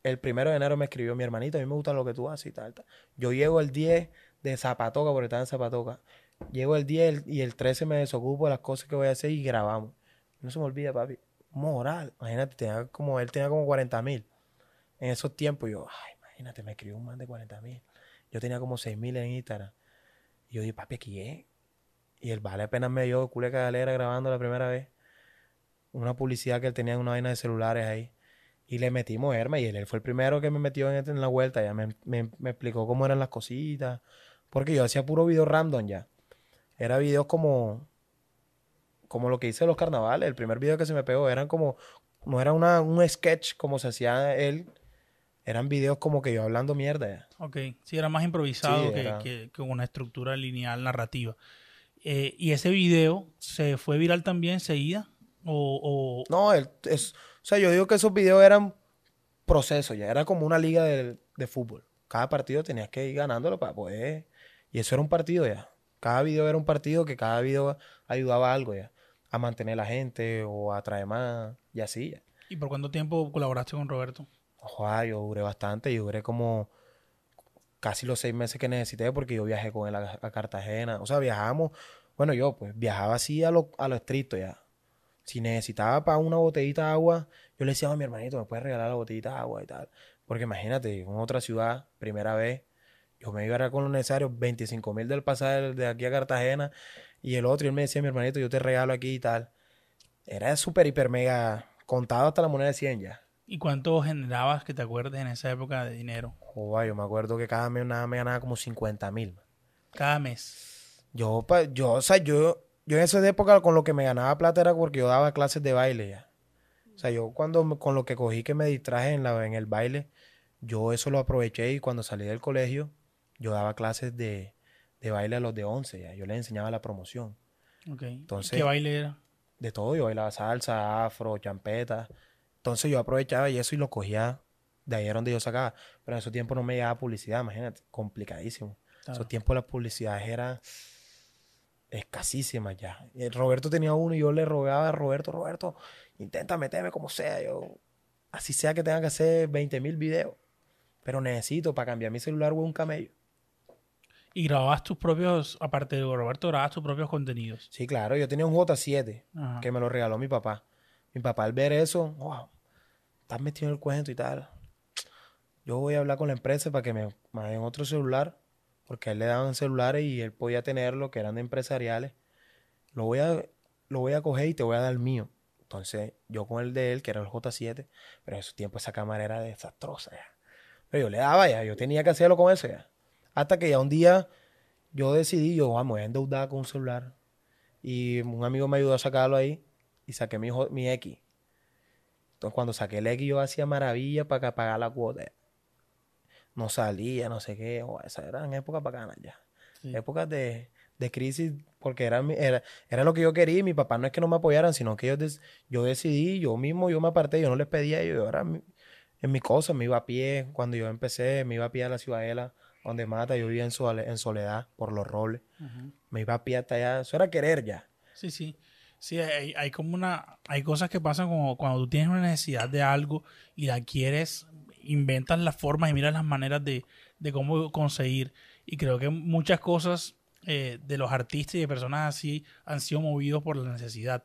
El primero de enero me escribió mi hermanito, a mí me gusta lo que tú haces y tal, tal. Yo llego el 10 de Zapatoca, porque estaba en Zapatoca. Llego el 10 y el 13 me desocupo de las cosas que voy a hacer y grabamos. No se me olvida, papi moral. Imagínate, tenía como, él tenía como 40 mil. En esos tiempos yo, ay, imagínate, me escribió un man de 40 mil. Yo tenía como 6 mil en Instagram. Y yo dije, papi, ¿qué es. Y él vale apenas me dio culé galera grabando la primera vez. Una publicidad que él tenía en una vaina de celulares ahí. Y le metimos herma y él, fue el primero que me metió en, este, la vuelta. Ya me, explicó cómo eran las cositas. Porque yo hacía puro video random ya. Era video como como lo que hice los carnavales, el primer video que se me pegó eran como, no era una, un sketch como se hacía él, eran videos como que yo hablando mierda. Ok, sí, era más improvisado que, una estructura lineal narrativa. Eh, ¿Y ese video se fue viral también enseguida? O, No, el, es, o sea, yo digo que esos videos eran procesos ya era como una liga de, de fútbol. Cada partido tenías que ir ganándolo para poder... Y eso era un partido ya. Cada video era un partido que cada video ayudaba a algo ya a mantener la gente o a traer más y así. ¿Y por cuánto tiempo colaboraste con Roberto? Ojo, yo duré bastante, yo duré como casi los seis meses que necesité porque yo viajé con él a, Cartagena. O sea, viajamos, bueno, yo pues viajaba así a lo, a lo estricto ya. Si necesitaba para una botellita de agua, yo le decía a mi hermanito, me puedes regalar la botellita de agua y tal. Porque imagínate, en otra ciudad, primera vez, yo me iba a con lo necesario, 25 mil del pasaje de aquí a Cartagena y el otro. Y él me decía, mi hermanito, yo te regalo aquí y tal. Era súper, hiper, mega contado hasta la moneda de 100 ya. ¿Y cuánto generabas que te acuerdes en esa época de dinero? Joder, yo me acuerdo que cada mes nada me ganaba como 50 mil. Cada mes. Yo, yo, o sea, yo, yo en esa época con lo que me ganaba plata era porque yo daba clases de baile ya. O sea, yo cuando con lo que cogí que me distraje la, en el baile, yo eso lo aproveché y cuando salí del colegio, yo daba clases de, de baile a los de 11 ya. Yo les enseñaba la promoción. Entonces, ¿Qué baile era? De todo, yo bailaba salsa, afro, champeta. Entonces yo aprovechaba y eso y lo cogía de ahí era donde yo sacaba. Pero en esos tiempos no me llegaba publicidad, imagínate, complicadísimo. En esos tiempos las publicidades eran escasísimas ya. Roberto tenía uno y yo le rogaba a Roberto, Roberto, intenta meterme como sea, yo, así sea que tenga que hacer 20 mil videos, pero necesito para cambiar mi celular o un camello. Y grababas tus propios, aparte de Roberto, grababas tus propios contenidos. Sí, claro. Yo tenía un J7 que me lo regaló mi papá. Mi papá al ver eso, wow, estás metido en el cuento y tal. Yo voy a hablar con la empresa para que me, me otro celular, porque a él le daban celulares y él podía tenerlo, que eran de empresariales. Lo voy a, lo voy a coger y te voy a dar el mío. Entonces, yo con el de él, que era el J7, pero en su tiempo esa cámara era desastrosa Pero yo le daba ya, yo tenía que hacerlo con eso ya. Hasta que ya un día yo decidí, yo, vamos, ah, voy a con un celular. Y un amigo me ayudó a sacarlo ahí y saqué mi, mi X. Entonces, cuando saqué el X, yo hacía maravilla para pagar la cuota. No salía, no sé qué. o oh, esa eran épocas bacanas ya. época Épocas de, de, crisis, porque era, era, era, lo que yo quería. Y mi papá no es que no me apoyaran, sino que yo, yo decidí, yo mismo, yo me aparté, yo no les pedía a Yo era en mi cosa, me iba a pie. Cuando yo empecé, me iba a pie a la ciudadela donde mata, yo vivía en, soledad por los roles. Me iba a pie hasta allá, eso era querer ya. Sí, sí. Sí, hay, hay como una, hay cosas que pasan como cuando tú tienes una necesidad de algo y la quieres, inventas las formas y miras las maneras de, de cómo conseguir. Y creo que muchas cosas eh, de los artistas y de personas así han sido movidos por la necesidad.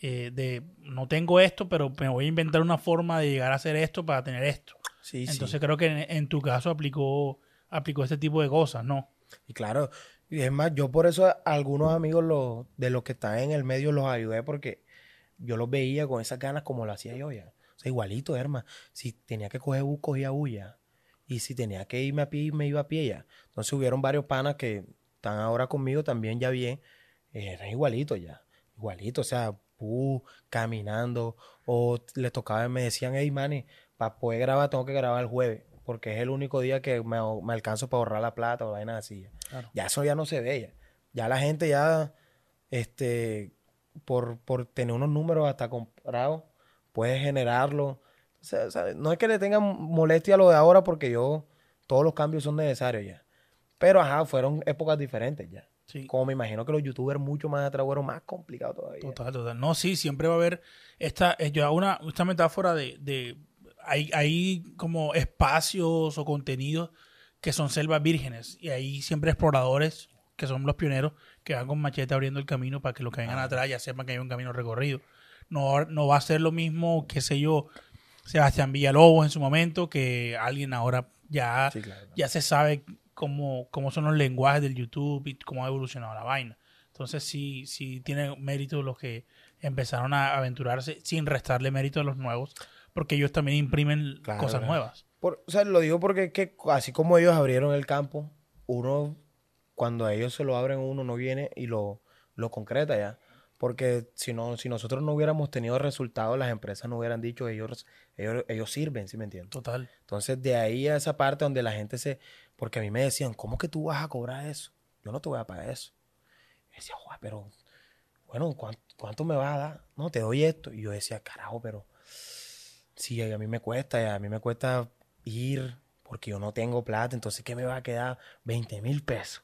Eh, de no tengo esto, pero me voy a inventar una forma de llegar a hacer esto para tener esto. Sí, Entonces creo que en, tu caso aplicó aplicó este tipo de cosas, ¿no? Y claro, y es más, yo por eso algunos amigos de los que están en el medio los ayudé porque yo los veía con esas ganas como lo hacía yo ya. O sea, igualito, hermano. Si tenía que coger bus, cogía bulla. Y si tenía que irme a pie, me iba a pie ya. Entonces hubieron varios panas que están ahora conmigo también ya bien. Eran igualito ya. Igualito, o sea, pu caminando. O les tocaba, me decían, hey, mani, para poder grabar tengo que grabar el jueves porque es el único día que me, alcanzo para ahorrar la plata o la vaina así. Ya eso ya no se ve ya. Ya la gente ya, este, por, tener unos números hasta comprados, puede generarlo. no es que le tengan molestia a lo de ahora porque yo, todos los cambios son necesarios ya. Pero ajá, fueron épocas diferentes ya. Como me imagino que los youtubers mucho más atrás más complicados todavía. Total, total. No, sí, siempre va a haber esta, eh, yo una, esta metáfora de hay, como espacios o contenidos que son selvas vírgenes y hay siempre exploradores que son los pioneros que van con machete abriendo el camino para que los que vengan ah. atrás ya sepan que hay un camino recorrido. No, no va a ser lo mismo, qué sé yo, Sebastián Villalobos en su momento, que alguien ahora ya, ya se sabe cómo, son los lenguajes del YouTube y cómo ha evolucionado la vaina. Entonces sí, sí tiene mérito los que empezaron a aventurarse sin restarle mérito a los nuevos porque ellos también imprimen cosas nuevas. o sea, lo digo porque es que así como ellos abrieron el campo, uno, cuando a ellos se lo abren, uno no viene y lo, lo concreta ya. Porque si, no, si nosotros no hubiéramos tenido resultados, las empresas no hubieran dicho, ellos, ellos, sirven, ¿sí me entiendes? Total. Entonces, de ahí a esa parte donde la gente se... Porque a mí me decían, ¿cómo que tú vas a cobrar eso? Yo no te voy a pagar eso. Y decía, pero, bueno, ¿cuánto, ¿cuánto me vas a dar? No, te doy esto. Y yo decía, carajo, pero sí, a mí me cuesta, a mí me cuesta ir porque yo no tengo plata, entonces ¿qué me va a quedar? 20 mil pesos.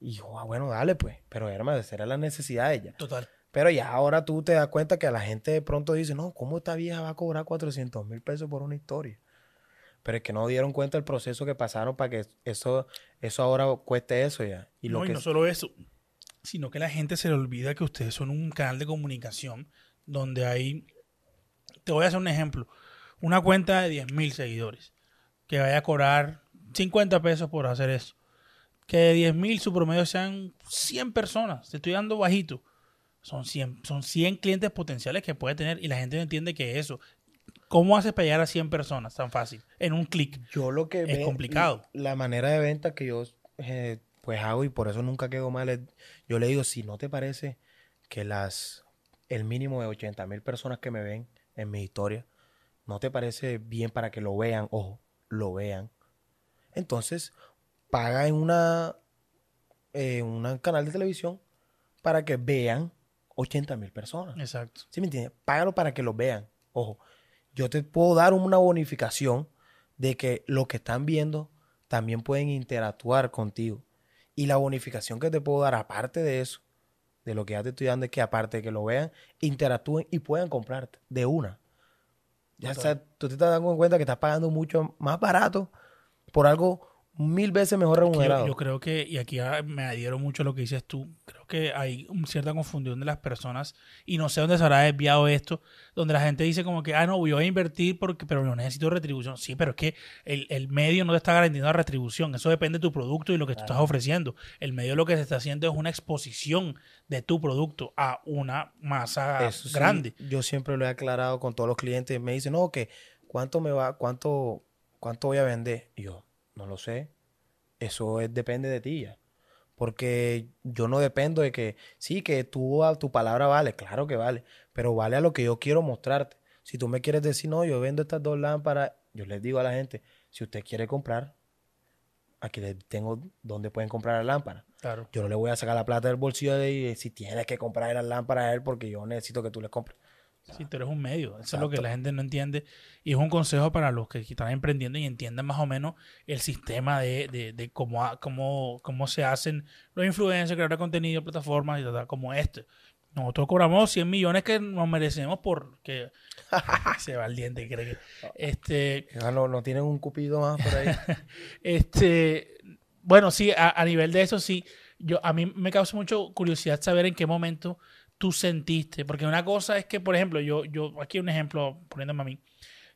Y yo, ah, bueno, dale pues, pero hermano, esa era la necesidad de ella. Total. Pero ya ahora tú te das cuenta que a la gente de pronto dice, no, ¿cómo esta vieja va a cobrar 400 mil pesos por una historia? Pero es que no dieron cuenta el proceso que pasaron para que eso, eso ahora cueste eso ya. Y, lo no, que... y no solo eso, sino que la gente se le olvida que ustedes son un canal de comunicación donde hay te voy a hacer un ejemplo. Una cuenta de 10.000 seguidores que vaya a cobrar 50 pesos por hacer eso. Que de 10.000 su promedio sean 100 personas. Te estoy dando bajito. Son 100, son 100 clientes potenciales que puede tener y la gente no entiende que eso. ¿Cómo haces para llegar a 100 personas tan fácil? En un clic. Yo lo que... Es complicado. La manera de venta que yo eh, pues hago y por eso nunca quedo mal. yo le digo, si no te parece que las... El mínimo de 80.000 mil personas que me ven en mi historia. ¿No te parece bien para que lo vean? Ojo, lo vean. Entonces, paga en una, eh, un canal de televisión para que vean 80 mil personas. Exacto. ¿Sí me entiendes? Págalo para que lo vean. Ojo, yo te puedo dar una bonificación de que lo que están viendo también pueden interactuar contigo. Y la bonificación que te puedo dar aparte de eso de lo que ya te estoy dando es que aparte de que lo vean, interactúen y puedan comprarte de una. Ya o tú te estás dando cuenta que estás pagando mucho más barato por algo mil veces mejor remunerado. Yo, creo que, y aquí ah, me adhiero mucho a lo que dices tú, creo que hay cierta confusión de las personas, y no sé dónde se habrá desviado esto, donde la gente dice como que, ah, no, voy a invertir porque, pero no necesito retribución. Sí, pero es que el, medio no te está garantizando la retribución, eso depende de tu producto y lo que tú estás ofreciendo. El medio lo que se está haciendo es una exposición de tu producto a una masa grande. yo siempre lo he aclarado con todos los clientes, me dicen, no, que ¿cuánto me va, cuánto, cuánto voy a vender? Y yo, no lo sé. Eso es, depende de ti ya. Porque yo no dependo de que, sí, que tú, a tu palabra vale, claro que vale, pero vale a lo que yo quiero mostrarte. Si tú me quieres decir, no, yo vendo estas dos lámparas, yo les digo a la gente, si usted quiere comprar, aquí les tengo donde pueden comprar la lámpara. Claro. Yo no le voy a sacar la plata del bolsillo de si tienes que comprar las lámparas a él porque yo necesito que tú les compres. Sí, tú eres un medio. Eso es lo que la gente no entiende. Y es un consejo para los que están emprendiendo y entienden más o menos el sistema de, de, cómo, cómo, cómo, se hacen los influencers, crear contenido, plataformas y tal, como este. Nosotros cobramos 100 millones que nos merecemos porque [LAUGHS] se va el diente, creo que. [LAUGHS] Este, ah, no, no tienen un cupido más por ahí. [LAUGHS] este, bueno, sí, a, a nivel de eso, sí. Yo, a mí me causa mucho curiosidad saber en qué momento tú sentiste? Porque una cosa es que, por ejemplo, yo, yo aquí un ejemplo, poniéndome a mí,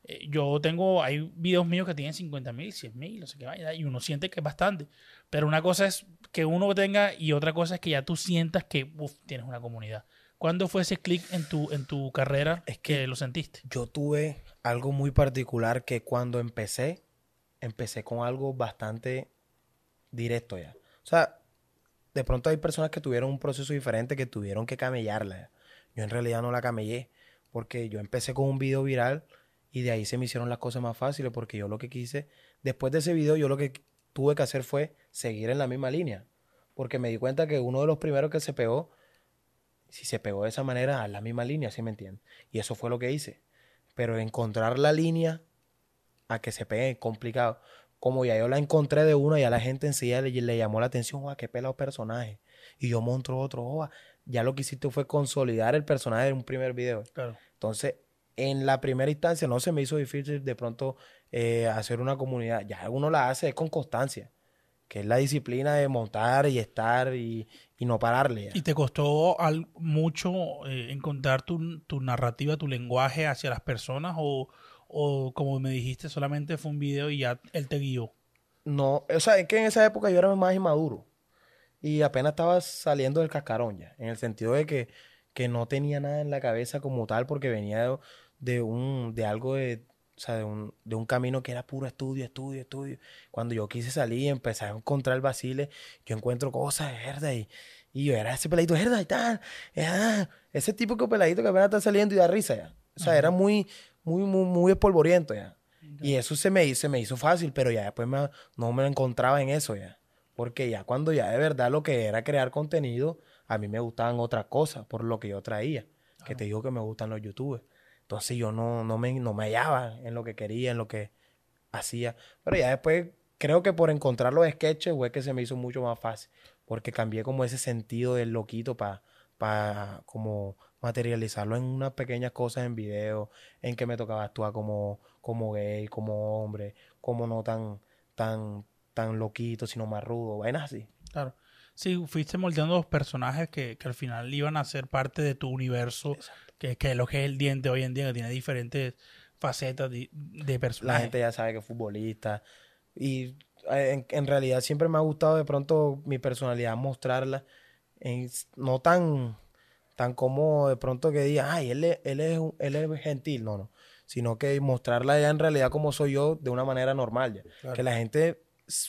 eh, yo tengo, hay videos míos que tienen 50 mil, 100 mil, no sé qué vaya, y uno siente que es bastante. Pero una cosa es que uno tenga y otra cosa es que ya tú sientas que uf, tienes una comunidad. ¿Cuándo fue ese clic en tu, en tu carrera es que lo sentiste? Yo tuve algo muy particular que cuando empecé, empecé con algo bastante directo ya. O sea, de pronto hay personas que tuvieron un proceso diferente que tuvieron que camellarla. Yo en realidad no la camellé porque yo empecé con un video viral y de ahí se me hicieron las cosas más fáciles porque yo lo que quise, después de ese video yo lo que tuve que hacer fue seguir en la misma línea porque me di cuenta que uno de los primeros que se pegó, si se pegó de esa manera, a la misma línea, ¿sí me entienden Y eso fue lo que hice. Pero encontrar la línea a que se pegue es complicado como ya yo la encontré de una, y a la gente enseguida le, le llamó la atención, a qué pelado personaje. Y yo monto otro, Ya lo que hiciste fue consolidar el personaje en un primer video. Claro. Entonces, en la primera instancia no se me hizo difícil de pronto eh, hacer una comunidad. Ya uno la hace es con constancia, que es la disciplina de montar y estar y, no pararle. ¿Y te costó mucho eh, encontrar tu, tu, narrativa, tu lenguaje hacia las personas o, o como me dijiste, solamente fue un video y ya él te guió? No, o sea, es que en esa época yo era más inmaduro y apenas estaba saliendo del cascarón ya, en el sentido de que, no tenía nada en la cabeza como tal porque venía de, un, de algo de, o sea, de un, camino que era puro estudio, estudio, estudio. Cuando yo quise salir y empecé a encontrar Basile, yo encuentro cosas, de y, y yo era ese peladito, verdad, y tal, eh, ah", ese tipo que peladito que apenas está saliendo y da risa ya. O sea, era muy, muy, muy, muy espolvoriento ya. Y eso se me, se me hizo fácil, pero ya después no me encontraba en eso ya. Porque ya cuando ya de verdad lo que era crear contenido, a mí me gustaban otras cosas por lo que yo traía. Que te digo que me gustan los youtubers. Entonces yo no, no, me, no me hallaba en lo que quería, en lo que hacía. Pero ya después creo que por encontrar los sketches, fue que se me hizo mucho más fácil. Porque cambié como ese sentido del loquito para pa como materializarlo en unas pequeñas cosas en video, en que me tocaba actuar como, como gay, como hombre, como no tan, tan, tan loquito, sino más rudo, vainas así. Claro. Sí, fuiste moldeando los personajes que, al final iban a ser parte de tu universo, que, que es lo que es el diente hoy en día, que tiene diferentes facetas de, de La gente ya sabe que es futbolista. Y eh, en, en, realidad siempre me ha gustado de pronto mi personalidad mostrarla. En, no tan tan como de pronto que diga, ay, él, él, es, él es gentil, no, no, sino que mostrarla ya en realidad como soy yo de una manera normal, ya. que la gente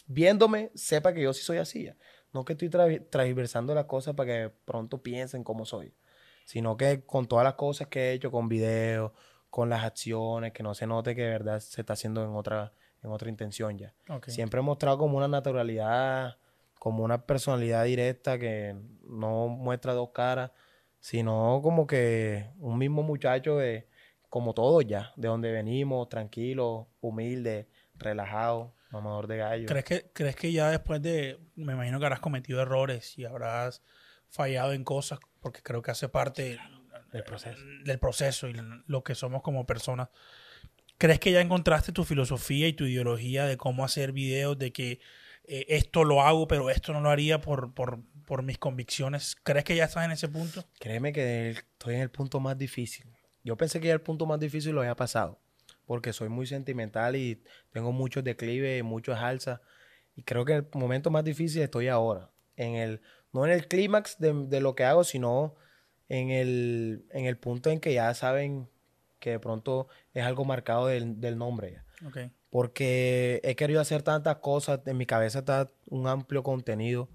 viéndome sepa que yo sí soy así, no que estoy transversando las cosas para que pronto piensen cómo soy, sino que con todas las cosas que he hecho, con videos, con las acciones, que no se note que de verdad se está haciendo en otra, en otra intención ya. Siempre he mostrado como una naturalidad, como una personalidad directa que no muestra dos caras, sino como que un mismo muchacho de, como todos ya, de donde venimos, tranquilo, humilde, relajado, mamador de gallo. ¿Crees que, ¿Crees que ya después de, me imagino que habrás cometido errores y habrás fallado en cosas, porque creo que hace parte del proceso, del proceso y lo que somos como personas? ¿Crees que ya encontraste tu filosofía y tu ideología de cómo hacer videos, de que eh, esto lo hago, pero esto no lo haría por por mis convicciones. ¿Crees que ya estás en ese punto? Créeme que estoy en el punto más difícil. Yo pensé que ya el punto más difícil lo había pasado, porque soy muy sentimental y tengo muchos declives, muchos alzas, y creo que el momento más difícil estoy ahora. En el, no en el clímax de, lo que hago, sino en el, en el punto en que ya saben que de pronto es algo marcado del, del nombre. Porque he querido hacer tantas cosas, en mi cabeza está un amplio contenido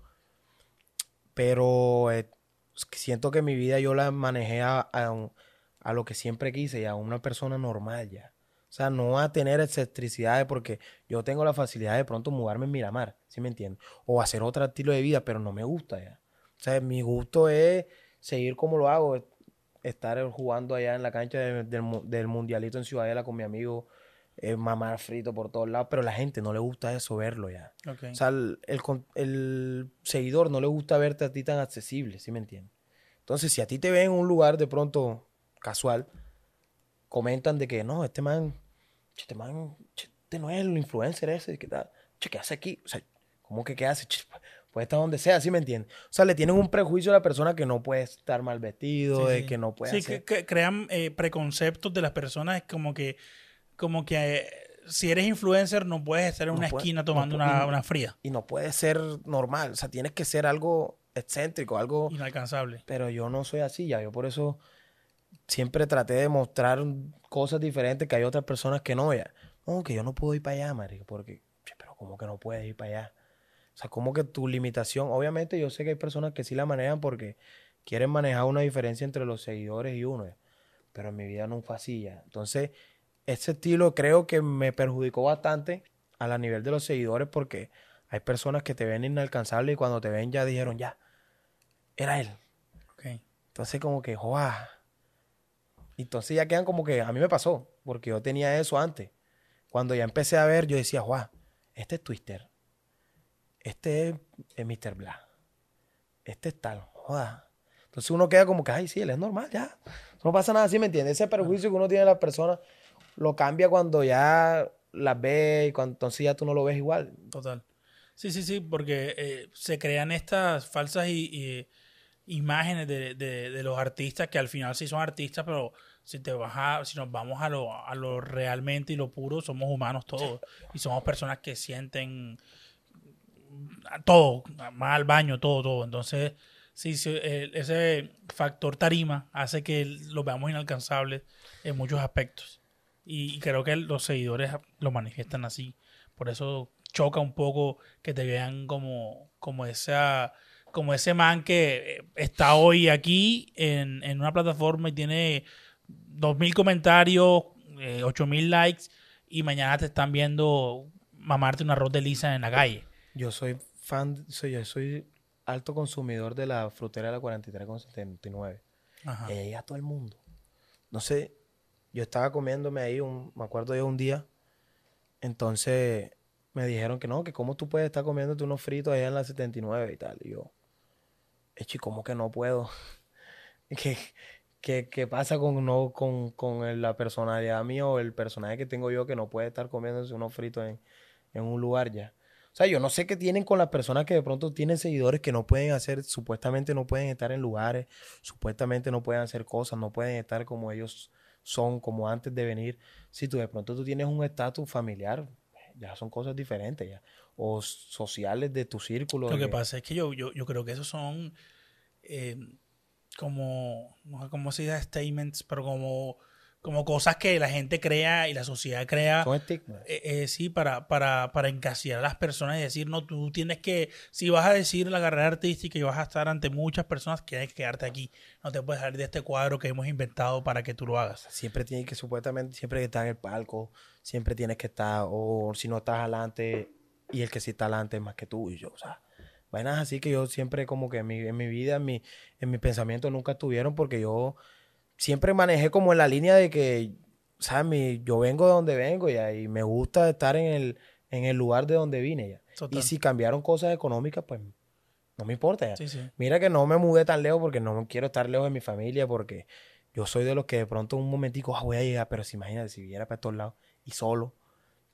pero eh, pues, siento que mi vida yo la manejé a, a, lo que siempre quise, a una persona normal ya. O sea, no a tener excentricidades porque yo tengo la facilidad de pronto mudarme en Miramar, si me entiendes? O hacer otro estilo de vida, pero no me gusta ya. O sea, mi gusto es seguir como lo hago, estar jugando allá en la cancha del, del mundialito en Ciudadela con mi amigo, es mamar frito por todos lados, pero la gente no le gusta eso verlo ya. O sea, el, el, seguidor no le gusta verte a ti tan accesible, ¿sí me entiendes? Entonces, si a ti te ven en un lugar de pronto casual, comentan de que no, este man, este man, este no es el influencer ese, ¿qué tal? Che, ¿qué hace aquí? O sea, ¿cómo que qué hace? puede estar donde sea, ¿sí me entiendes? O sea, le tienen un prejuicio a la persona que no puede estar mal vestido, de que no puede Sí, que, crean eh, preconceptos de las personas, es como que como que eh, si eres influencer no puedes estar en una esquina tomando una, una, fría. Y no puede ser normal, o sea, tienes que ser algo excéntrico, algo... Inalcanzable. Pero yo no soy así, ya, yo por eso siempre traté de mostrar cosas diferentes que hay otras personas que no, ya. No, que yo no puedo ir para allá, marico, porque, pero ¿cómo que no puedes ir para allá? O sea, como que tu limitación, obviamente yo sé que hay personas que sí la manejan porque quieren manejar una diferencia entre los seguidores y uno, pero en mi vida no fue así ya. Entonces, ese estilo creo que me perjudicó bastante a la nivel de los seguidores porque hay personas que te ven inalcanzable y cuando te ven ya dijeron, ya, era él. Entonces como que, Y Entonces ya quedan como que, a mí me pasó, porque yo tenía eso antes. Cuando ya empecé a ver, yo decía, joa, Este es Twister. Este es, Mr. Blah. Este es tal, joda Entonces uno queda como que, ay, sí, él es normal, ya. No pasa nada así, ¿me entiendes? Ese perjuicio que uno tiene de las personas lo cambia cuando ya las ves y cuando entonces ya tú no lo ves igual. Total. Sí, sí, sí, porque eh, se crean estas falsas y, eh, imágenes de, los artistas que al final sí son artistas, pero si te vas si nos vamos a lo, realmente y lo puro, somos humanos todos y somos personas que sienten todo, más al baño, todo, todo. Entonces, sí, sí ese factor tarima hace que lo veamos inalcanzable en muchos aspectos. Y, creo que los seguidores lo manifiestan así. Por eso choca un poco que te vean como, como esa como ese man que eh, está hoy aquí en, una plataforma y tiene 2.000 comentarios, 8.000 eh, likes y mañana te están viendo mamarte un arroz de lisa en la calle. Yo soy fan, soy, yo soy alto consumidor de la frutera de la 43 con 79. Ajá. Y ahí todo el mundo. No sé, yo estaba comiéndome ahí, un, me acuerdo de un día, entonces me dijeron que no, que cómo tú puedes estar comiéndote unos fritos allá en la 79 y tal. Y yo, que ¿cómo que no puedo? [LAUGHS] ¿Qué, qué, qué pasa con, no, con, la personalidad mía o el personaje que tengo yo que no puede estar comiéndose unos fritos en, en un lugar ya? O sea, yo no sé qué tienen con las personas que de pronto tienen seguidores que no pueden hacer, supuestamente no pueden estar en lugares, supuestamente no pueden hacer cosas, no pueden estar como ellos son como antes de venir. Si tú de pronto tú tienes un estatus familiar, ya son cosas diferentes ya. O sociales de tu círculo. Lo que, pasa es que yo, yo, yo, creo que esos son eh, como, no sé cómo se statements, pero como como cosas que la gente crea y la sociedad crea. Eh, eh, sí, para, para, para encasillar a las personas y decir, no, tú tienes que, si vas a decir la carrera artística y vas a estar ante muchas personas, tienes que quedarte aquí. No te puedes salir de este cuadro que hemos inventado para que tú lo hagas. Siempre tienes que, supuestamente, siempre que estás en el palco, siempre tienes que estar, o si no estás adelante, y el que sí está adelante es más que tú y yo, o sea. Vainas así que yo siempre como que en mi, vida, en mi, en mi pensamiento nunca estuvieron porque yo siempre manejé como en la línea de que, ¿sabes? yo vengo de donde vengo y me gusta estar en el, en el lugar de donde vine ya. Y si cambiaron cosas económicas, pues no me importa ya. Mira que no me mudé tan lejos porque no quiero estar lejos de mi familia porque yo soy de los que de pronto un momentico, ah, voy a llegar, pero si imagínate, si viviera para todos lados y solo,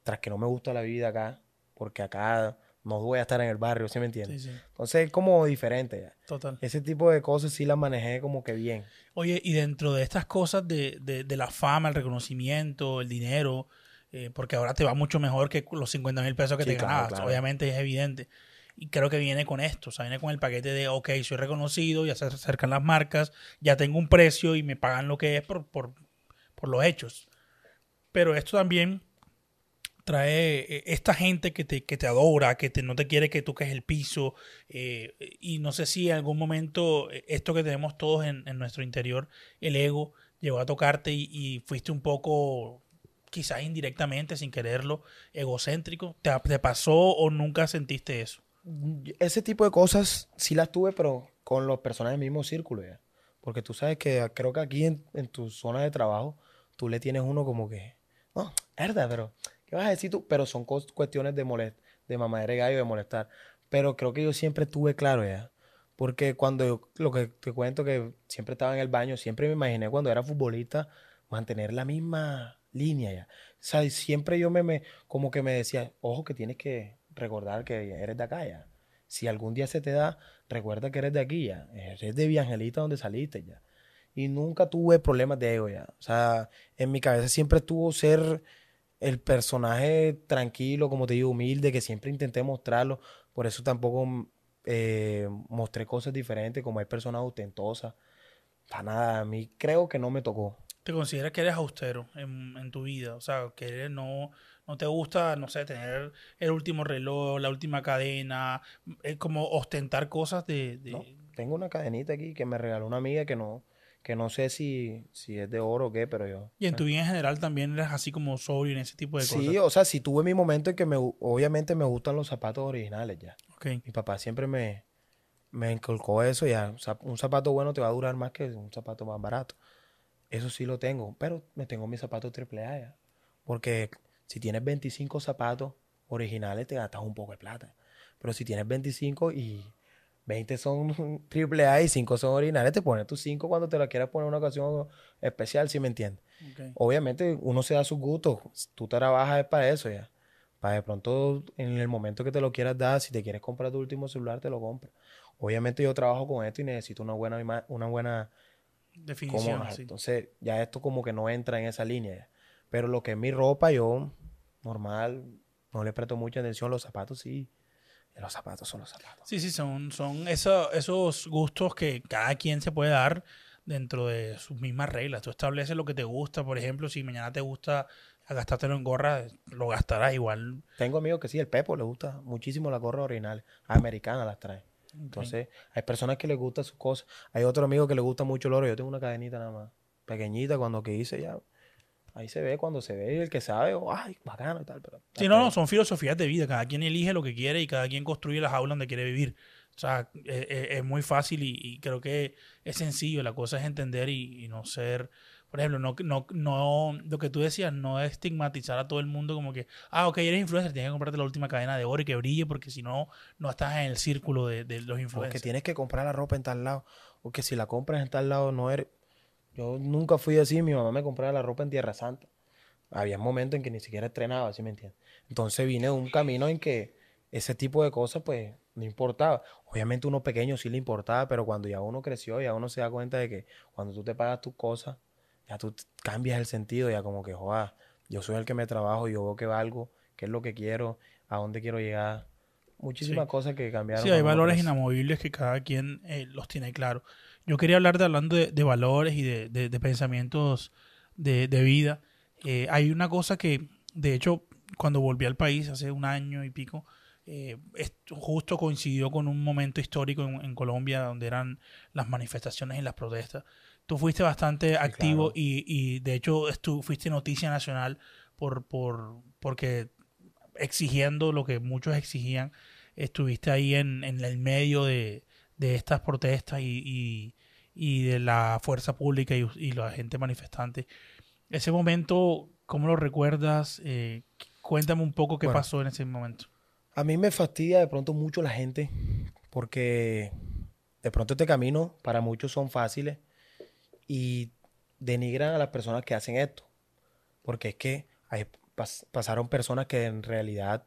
tras que no me gusta la vida acá, porque acá no voy a estar en el barrio, ¿sí me entiendes? Entonces es como diferente Total. Ese tipo de cosas sí las manejé como que bien. Oye, y dentro de estas cosas de, la fama, el reconocimiento, el dinero, eh, porque ahora te va mucho mejor que los 50 mil pesos que te ganabas, obviamente es evidente. Y creo que viene con esto, o sea, viene con el paquete de, ok, soy reconocido, ya se acercan las marcas, ya tengo un precio y me pagan lo que es por, por los hechos. Pero esto también trae eh, esta gente que te, que te adora, que te, no te quiere que toques el piso. Eh, y no sé si en algún momento eh, esto que tenemos todos en, en nuestro interior, el ego, llegó a tocarte y, fuiste un poco, quizás indirectamente, sin quererlo, egocéntrico. ¿Te, pasó o nunca sentiste eso? Ese tipo de cosas sí las tuve, pero con los personajes del mismo círculo Porque tú sabes que creo que aquí en, en tu zona de trabajo tú le tienes uno como que, no, herda, pero ¿Qué vas a decir tú? Pero son cuestiones de molest de mamadera de gallo, de molestar. Pero creo que yo siempre tuve claro ya. Porque cuando yo, lo que te cuento que siempre estaba en el baño, siempre me imaginé cuando era futbolista mantener la misma línea ya. O sea, siempre yo me, como que me decía, ojo que tienes que recordar que eres de acá ya. Si algún día se te da, recuerda que eres de aquí ya. Eres de Viangelita donde saliste ya. Y nunca tuve problemas de ego ya. O sea, en mi cabeza siempre tuvo ser el personaje tranquilo, como te digo, humilde, que siempre intenté mostrarlo. Por eso tampoco eh, mostré cosas diferentes, como hay personas ostentosas. Para nada, a mí creo que no me tocó. ¿Te consideras que eres austero en, en tu vida? O sea, que eres no, no te gusta, no sé, tener el último reloj, la última cadena, eh, como ostentar cosas de... de... No, tengo una cadenita aquí que me regaló una amiga que no, que no sé si, si es de oro o qué, pero yo... Y en tu vida en general también eres así como sobrio en ese tipo de cosas. Sí, o sea, si tuve mi momento en que me, obviamente me gustan los zapatos originales ya. Okay. Mi papá siempre me, me inculcó eso ya. Un zapato bueno te va a durar más que un zapato más barato. Eso sí lo tengo, pero me tengo mis zapatos triple A ya. Porque si tienes 25 zapatos originales te gastas un poco de plata. Pero si tienes 25 y 20 son [LAUGHS] triple A y 5 son originales, te pones tus 5 cuando te la quieras poner en una ocasión especial, si me entiendes. Obviamente uno se da sus gustos, tú te trabajas es para eso ya. Para de pronto en el momento que te lo quieras dar, si te quieres comprar tu último celular, te lo compras. Obviamente yo trabajo con esto y necesito una buena, una buena definición. Entonces ya esto como que no entra en esa línea. Pero lo que es mi ropa, yo normal, no le presto mucha atención, los zapatos sí. Los zapatos son los zapatos. Sí, sí, son, son esos gustos que cada quien se puede dar dentro de sus mismas reglas. Tú estableces lo que te gusta, por ejemplo, si mañana te gusta gastártelo en gorra, lo gastarás igual. Tengo amigos que sí, el Pepo le gusta muchísimo la gorra original, americana las trae. Entonces, hay personas que les gustan sus cosas. Hay otro amigo que le gusta mucho el oro. Yo tengo una cadenita nada más, pequeñita, cuando que hice ya. Ahí se ve cuando se ve y el que sabe, oh, ay, bacano y tal. Pero, sí, no, no, son filosofías de vida. Cada quien elige lo que quiere y cada quien construye la jaula donde quiere vivir. O sea, e, e, es, muy fácil y, creo que es sencillo. La cosa es entender y, no ser por ejemplo, no, no, no, lo que tú decías, no estigmatizar a todo el mundo como que, ah, ok, eres influencer, tienes que comprarte la última cadena de oro y que brille, porque si no, no estás en el círculo de, los influencers. que tienes que comprar la ropa en tal lado, o que si la compras en tal lado no eres... Yo nunca fui así, mi mamá me compraba la ropa en Tierra Santa. Había momentos en que ni siquiera estrenaba, ¿sí me entiendes? Entonces vine un camino en que ese tipo de cosas, pues, no importaba. Obviamente uno pequeño sí le importaba, pero cuando ya uno creció, ya uno se da cuenta de que cuando tú te pagas tus cosas, ya tú cambias el sentido, ya como que, joder, yo soy el que me trabajo, yo veo que valgo, qué es lo que quiero, a dónde quiero llegar. Muchísimas cosas que cambiaron. Sí, hay valores inamovibles que cada quien eh, los tiene claro. Yo quería hablar de hablando de, valores y de, de, pensamientos de, vida. Eh, hay una cosa que, de hecho, cuando volví al país hace un año y pico, eh, justo coincidió con un momento histórico en, en, Colombia donde eran las manifestaciones y las protestas. Tú fuiste bastante activo y, y, de hecho fuiste noticia nacional por, por, porque exigiendo lo que muchos exigían, estuviste ahí en, en el medio de, de estas protestas y, y de la fuerza pública y, la gente manifestante. Ese momento, ¿cómo lo recuerdas? Eh, cuéntame un poco qué pasó en ese momento. A mí me fastidia de pronto mucho la gente porque de pronto este camino para muchos son fáciles y denigran a las personas que hacen esto. Porque es que pasaron personas que en realidad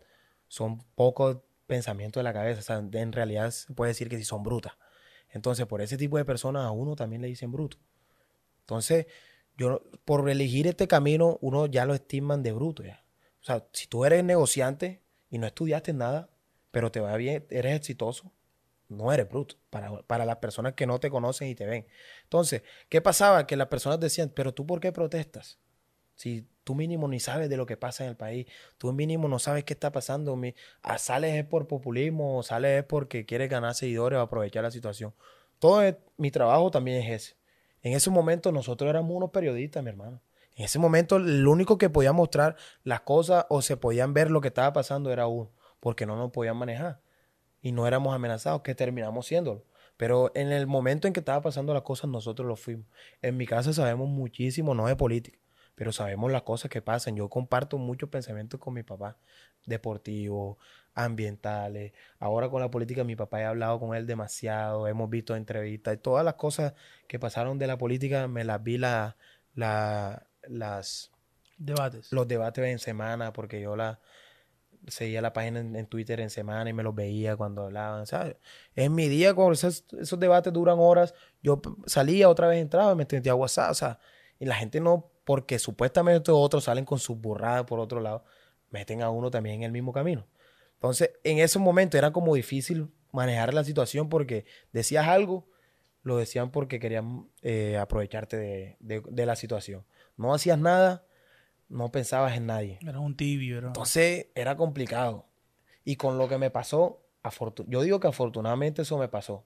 son pocos pensamientos de la cabeza. en realidad se puede decir que sí son brutas. Entonces, por ese tipo de personas a uno también le dicen bruto. Entonces, yo por elegir este camino, uno ya lo estiman de bruto O sea, si tú eres negociante y no estudiaste nada, pero te va bien, eres exitoso, no eres bruto para, para las personas que no te conocen y te ven. Entonces, ¿qué pasaba? Que las personas decían, pero tú por qué protestas? Si Tú mínimo ni sabes de lo que pasa en el país. Tú mínimo no sabes qué está pasando. Ah, sales es por populismo, sales es porque quieres ganar seguidores o aprovechar la situación. Todo mi trabajo también es ese. En ese momento nosotros éramos unos periodistas, mi hermano. En ese momento el único que podía mostrar las cosas o se podían ver lo que estaba pasando era uno, porque no nos podían manejar y no éramos amenazados, que terminamos siéndolo. Pero en el momento en que estaba pasando las cosas, nosotros lo fuimos. En mi casa sabemos muchísimo, no es política pero sabemos las cosas que pasan. Yo comparto muchos pensamientos con mi papá, deportivos, ambientales. Ahora con la política, mi papá he hablado con él demasiado, hemos visto entrevistas, todas las cosas que pasaron de la política, me las vi la, la, las... Debates. Los debates en semana, porque yo la seguía la página en, Twitter en semana y me los veía cuando hablaban. ¿sabes? En mi día, cuando esos, debates duran horas, yo salía otra vez, entraba, me sentía a WhatsApp, y la gente no porque supuestamente otros salen con sus burradas por otro lado, meten a uno también en el mismo camino. Entonces, en ese momento era como difícil manejar la situación porque decías algo, lo decían porque querían eh, aprovecharte de, la situación. No hacías nada, no pensabas en nadie. Era un tibio, Entonces, era complicado. Y con lo que me pasó, yo digo que afortunadamente eso me pasó.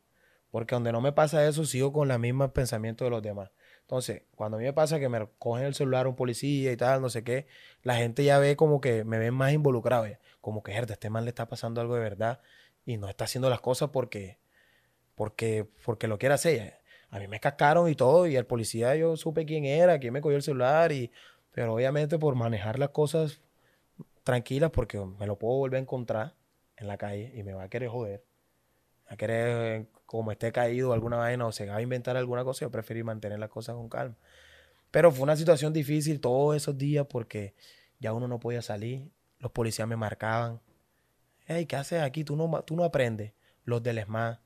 Porque donde no me pasa eso, sigo con el mismo pensamiento de los demás. Entonces, cuando a mí me pasa que me cogen el celular un policía y tal, no sé qué, la gente ya ve como que me ven más involucrado, como que, este mal le está pasando algo de verdad y no está haciendo las cosas porque, porque, porque lo quiere hacer. A mí me cascaron y todo y el policía yo supe quién era, quién me cogió el celular y, pero obviamente por manejar las cosas tranquilas porque me lo puedo volver a encontrar en la calle y me va a querer joder, va a querer como esté caído alguna vaina o se va a inventar alguna cosa, yo preferí mantener las cosas con calma. Pero fue una situación difícil todos esos días porque ya uno no podía salir, los policías me marcaban. Hey, ¿qué haces aquí? Tú no, tú no aprendes. Los del ESMA.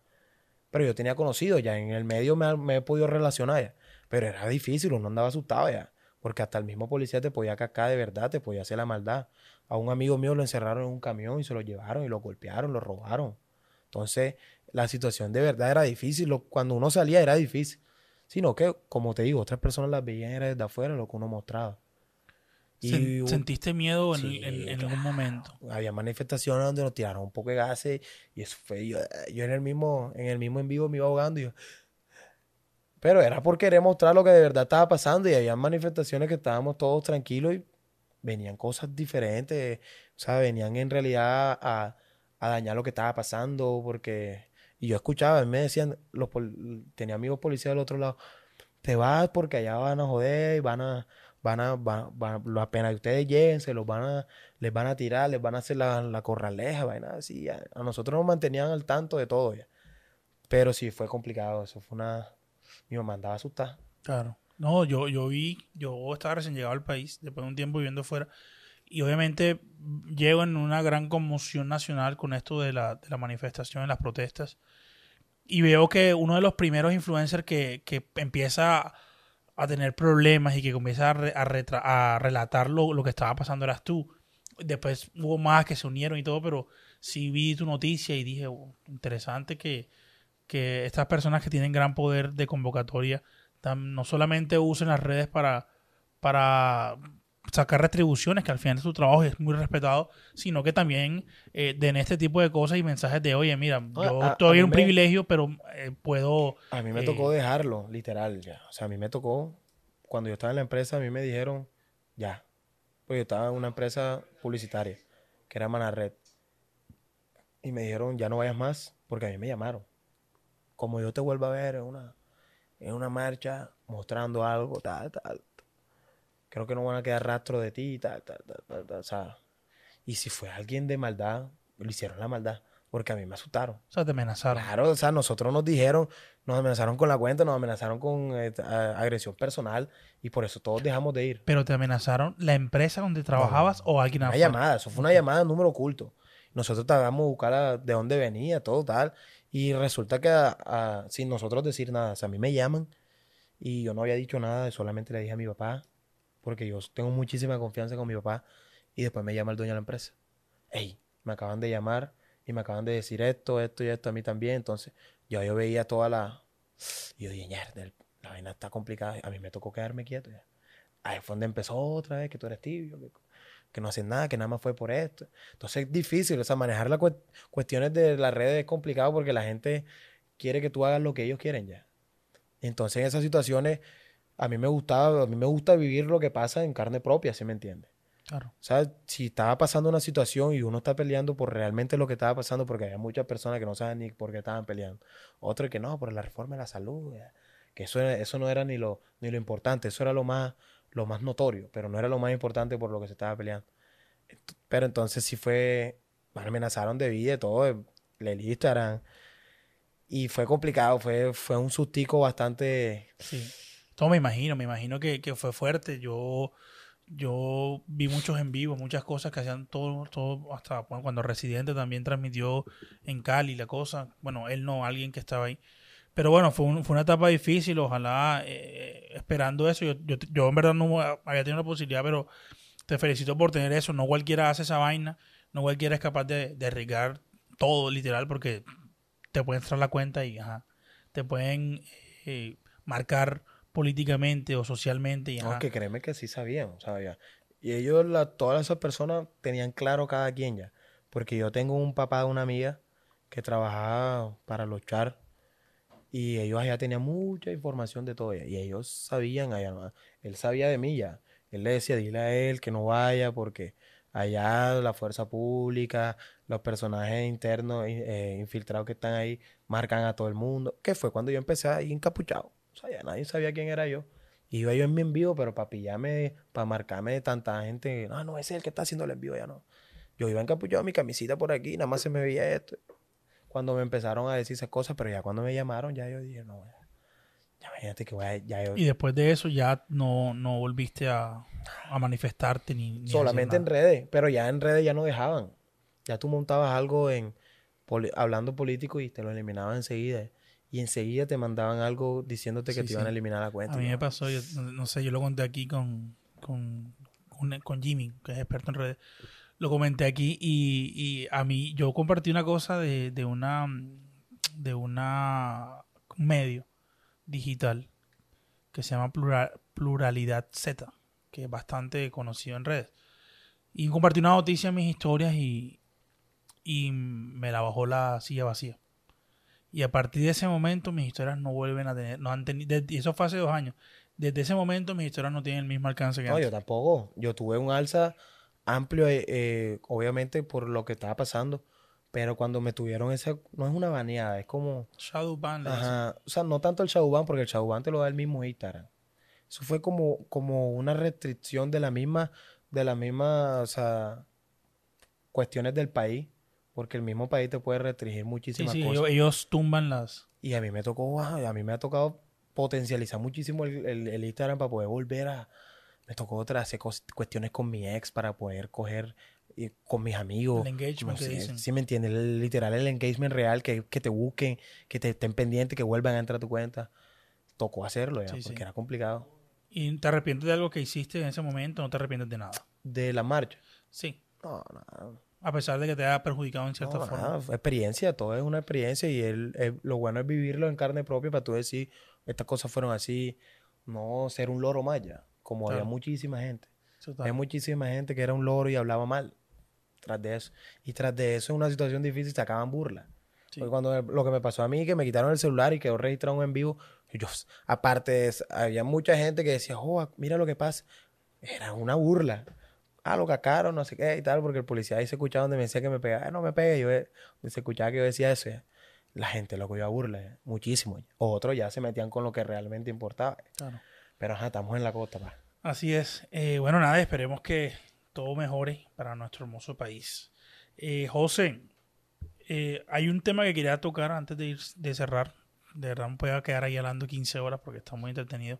Pero yo tenía conocido ya, en el medio me, he podido relacionar ya. Pero era difícil, uno andaba asustado ya. Porque hasta el mismo policía te podía cacar de verdad, te podía hacer la maldad. A un amigo mío lo encerraron en un camión y se lo llevaron y lo golpearon, lo robaron. Entonces, la situación de verdad era difícil. cuando uno salía era difícil. Sino que, como te digo, otras personas las veían era desde afuera lo que uno mostraba. ¿Sentiste miedo en, algún momento? Había manifestaciones donde nos tiraron un poco de gases y eso fue. Yo, en, el mismo, en el mismo en vivo me iba ahogando Pero era por querer mostrar lo que de verdad estaba pasando y había manifestaciones que estábamos todos tranquilos y venían cosas diferentes. O sea, venían en realidad a a dañar lo que estaba pasando, porque... Y yo escuchaba, me decían, los tenía amigos policías del otro lado, te vas porque allá van a joder y van a, van a, van, van apenas ustedes lleguen, se los van a, les van a tirar, les van a hacer la, la corraleja, vaina así. A nosotros nos mantenían al tanto de todo ya. Pero sí, fue complicado, eso fue una... Mi mamá andaba asustada. Claro. No, yo, yo vi, yo estaba recién llegado al país, después de un tiempo viviendo fuera, y obviamente llego en una gran conmoción nacional con esto de la, manifestación, de las protestas. Y veo que uno de los primeros influencers que, empieza a tener problemas y que comienza a, a, relatar lo, que estaba pasando eras tú. Después hubo más que se unieron y todo, pero sí vi tu noticia y dije, oh, interesante que, que estas personas que tienen gran poder de convocatoria no solamente usen las redes para, para sacar retribuciones, que al final de su trabajo es muy respetado, sino que también eh, den este tipo de cosas y mensajes de, oye, mira, yo estoy un privilegio, pero eh, puedo... A mí me tocó eh, dejarlo, literal, ya. O sea, a mí me tocó, cuando yo estaba en la empresa, a mí me dijeron, ya, pues yo estaba en una empresa publicitaria, que era Red y me dijeron, ya no vayas más, porque a mí me llamaron. Como yo te vuelvo a ver en una, en una marcha, mostrando algo, tal, tal creo que no van a quedar rastro de ti, tal, tal, o sea, y si fue alguien de maldad, lo hicieron la maldad, porque a mí me asustaron. O sea, te amenazaron. Claro, o sea, nosotros nos dijeron, nos amenazaron con la cuenta, nos amenazaron con eh, agresión personal y por eso todos dejamos de ir. Pero te amenazaron la empresa donde trabajabas o alguien Una llamada, eso fue una llamada en número oculto. Nosotros estábamos buscando buscar de dónde venía, todo tal. Y resulta que sin nosotros decir nada, o sea, a mí me llaman y yo no había dicho nada, solamente le dije a mi papá, porque yo tengo muchísima confianza con mi papá y después me llama el dueño de la empresa. Hey, me acaban de llamar y me acaban de decir esto, esto y esto a mí también. Entonces, yo, yo veía toda la... yo dije, la vaina está complicada. A mí me tocó quedarme quieto. Ya. Ahí fue donde empezó otra vez, que tú eres tibio, que, no haces nada, que nada más fue por esto. Entonces es difícil, o sea, manejar las cuestiones de las redes es complicado porque la gente quiere que tú hagas lo que ellos quieren ya. Entonces en esas situaciones a mí me gustaba, a mí me gusta vivir lo que pasa en carne propia, si me entiendes? Claro. O sea, si estaba pasando una situación y uno está peleando por realmente lo que estaba pasando, porque había muchas personas que no saben ni por qué estaban peleando. Otro que no, por la reforma de la salud, que eso, eso no era ni lo, ni lo importante, eso era lo más, lo más notorio, pero no era lo más importante por lo que se estaba peleando. Pero entonces sí fue, amenazaron de vida, todo, eh, le Instagram. Y fue complicado, fue, fue un sustico bastante... Todo me imagino, me imagino que, que fue fuerte. Yo, yo vi muchos en vivo, muchas cosas que hacían todo, todo hasta cuando Residente también transmitió en Cali la cosa. Bueno, él no, alguien que estaba ahí. Pero bueno, fue, fue una etapa difícil, ojalá eh, eh, esperando eso. Yo, yo, en verdad no había tenido la posibilidad, pero te felicito por tener eso. No cualquiera hace esa vaina, no cualquiera es capaz de, de arriesgar todo, literal, porque te pueden entrar la cuenta y te pueden eh, marcar políticamente o socialmente. Y, no, que créeme que sí sabían, sabía. Y ellos, todas esas personas tenían claro cada quien ya. Porque yo tengo un papá de una amiga que trabajaba para luchar y ellos allá tenían mucha información de todo. y ellos sabían allá. Él sabía de mí ya. Él le decía, dile a él que no vaya porque allá la fuerza pública, los personajes internos eh, infiltrados que están ahí marcan a todo el mundo. Que fue cuando yo empecé ahí encapuchado? ya nadie sabía quién era yo. iba yo en mi envío, pero para pillarme, para marcarme de tanta gente, no, no, es el que está haciendo el envío, ya no. Yo iba encapuchado, mi camisita por aquí, nada más se me veía esto. Cuando me empezaron a decir esas cosas, pero ya cuando me llamaron, ya yo dije, no, ya, imagínate que voy a, Y después de eso ya no, no volviste a, manifestarte ni... Solamente en redes, pero ya en redes ya no dejaban. Ya tú montabas algo en... hablando político y te lo eliminaban enseguida y enseguida te mandaban algo diciéndote que te iban a eliminar la cuenta. A mí me pasó, no sé, yo lo conté aquí con, con, Jimmy, que es experto en redes. Lo comenté aquí y, a mí, yo compartí una cosa de, de una, de una medio digital que se llama Plural, Pluralidad Z, que es bastante conocido en redes. Y compartí una noticia en mis historias y, y me la bajó la silla vacía. Y a partir de ese momento mis historias no vuelven a tener, y eso fue hace dos años. Desde ese momento mis historias no tienen el mismo alcance que antes. No, yo tampoco. Yo tuve un alza amplio, eh, eh, obviamente por lo que estaba pasando. Pero cuando me tuvieron esa, no es una baneada, es como... Shadow Ajá. O sea, no tanto el shadow porque el shadow te lo da el mismo Instagram. Eso fue como, como una restricción de la misma, de la misma, cuestiones del país porque el mismo país te puede restringir muchísimas sí, sí, Ellos, tumban las. Y a mí me tocó, a mí me ha tocado potencializar muchísimo el, Instagram para poder volver a. Me tocó otra, hacer cuestiones con mi ex para poder coger eh, con mis amigos. El engagement. dicen. Sí, me entiendes. Literal, el engagement real, que, te busquen, que te estén pendientes, que vuelvan a entrar a tu cuenta. Tocó hacerlo ya, porque era complicado. ¿Y te arrepientes de algo que hiciste en ese momento? ¿No te arrepientes de nada? De la marcha. Sí. No, nada. No. A pesar de que te haya perjudicado en cierta forma. experiencia, todo es una experiencia y el, eh, lo bueno es vivirlo en carne propia para tú decir, estas cosas fueron así, no ser un loro maya, como había muchísima gente. Hay muchísima gente que era un loro y hablaba mal tras de eso. Y tras de eso, en una situación difícil, sacaban burla. cuando lo que me pasó a mí, que me quitaron el celular y quedó registrado en vivo, yo, aparte, había mucha gente que decía, mira lo que pasa. Era una burla ah, lo cacaron, no sé qué y tal, porque el policía ahí se escuchaba donde me decía que me pegaba, ah, no me pegue, yo se escuchaba que yo decía eso. La gente lo iba burla, burle muchísimo. Otros ya se metían con lo que realmente importaba. Pero ajá, estamos en la costa, pa. Así es. Eh, bueno, nada, esperemos que todo mejore para nuestro hermoso país. Eh, José, eh, hay un tema que quería tocar antes de, ir, de cerrar. De verdad me voy quedar ahí hablando 15 horas porque está muy entretenido.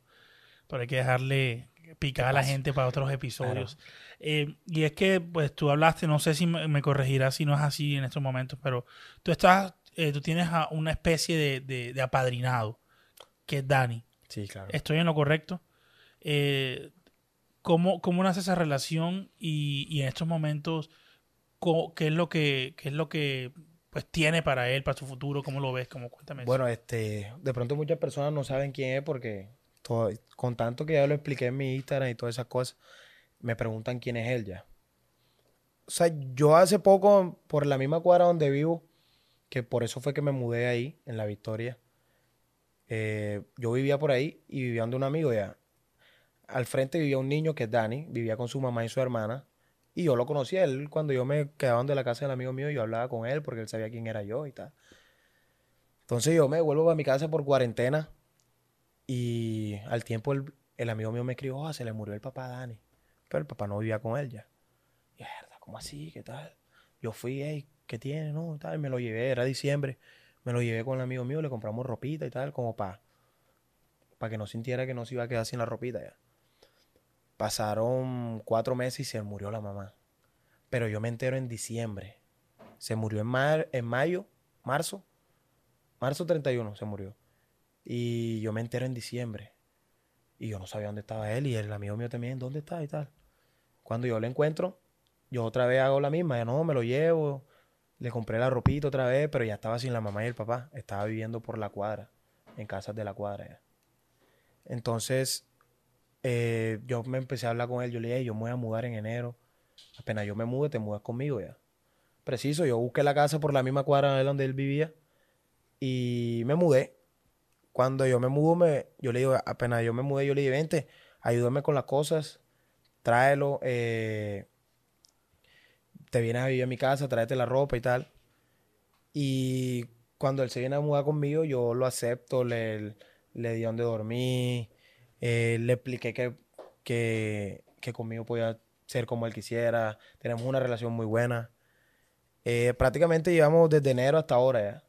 Pero hay que dejarle picar a la gente para otros episodios. Eh, y es que, pues tú hablaste, no sé si me, corregirás si no es así en estos momentos, pero tú estás, eh, tú tienes una especie de, apadrinado, que es Dani. Sí, claro. ¿Estoy en lo correcto? Eh, ¿cómo, nace esa relación y, en estos momentos, qué es lo que, es lo que pues tiene para él, para su futuro? ¿Cómo lo ves? cuéntame Bueno, este, de pronto muchas personas no saben quién es porque con tanto que ya lo expliqué en mi Instagram y todas esas cosas, me preguntan quién es él ya. O sea, yo hace poco, por la misma cuadra donde vivo, que por eso fue que me mudé ahí, en La Victoria, eh, yo vivía por ahí y vivía donde un amigo ya. Al frente vivía un niño que es Dani, vivía con su mamá y su hermana. Y yo lo conocía, él cuando yo me quedaba de la casa del amigo mío, yo hablaba con él porque él sabía quién era yo y tal. Entonces yo me vuelvo a mi casa por cuarentena y al tiempo el, amigo mío me escribió, ah, se le murió el papá Dani. Pero el papá no vivía con él ya. Y verdad, ¿cómo así? ¿Qué tal? Yo fui, hey, ¿qué tiene? No, tal. me lo llevé, era diciembre. Me lo llevé con el amigo mío, le compramos ropita y tal, como para pa que no sintiera que no se iba a quedar sin la ropita ya. Pasaron cuatro meses y se murió la mamá. Pero yo me entero en diciembre. Se murió en, en mayo, marzo. Marzo 31 se murió. Y yo me entero en diciembre. Y yo no sabía dónde estaba él. Y el amigo mío también, ¿dónde está? Y tal. Cuando yo lo encuentro, yo otra vez hago la misma. Ya no, me lo llevo. Le compré la ropita otra vez, pero ya estaba sin la mamá y el papá. Estaba viviendo por la cuadra, en casas de la cuadra. Entonces, eh, yo me empecé a hablar con él. Yo le dije, yo me voy a mudar en enero. Apenas yo me mude, te mudas conmigo ya. Preciso, yo busqué la casa por la misma cuadra donde él vivía y me mudé. Cuando yo me mudo, me, yo le digo, apenas yo me mudé, yo le dije, vente, ayúdame con las cosas, tráelo, eh, te vienes a vivir a mi casa, tráete la ropa y tal. Y cuando él se viene a mudar conmigo, yo lo acepto, le, le di donde dormir, eh, le expliqué que, que, conmigo podía ser como él quisiera, tenemos una relación muy buena. Eh, prácticamente llevamos desde enero hasta ahora ya.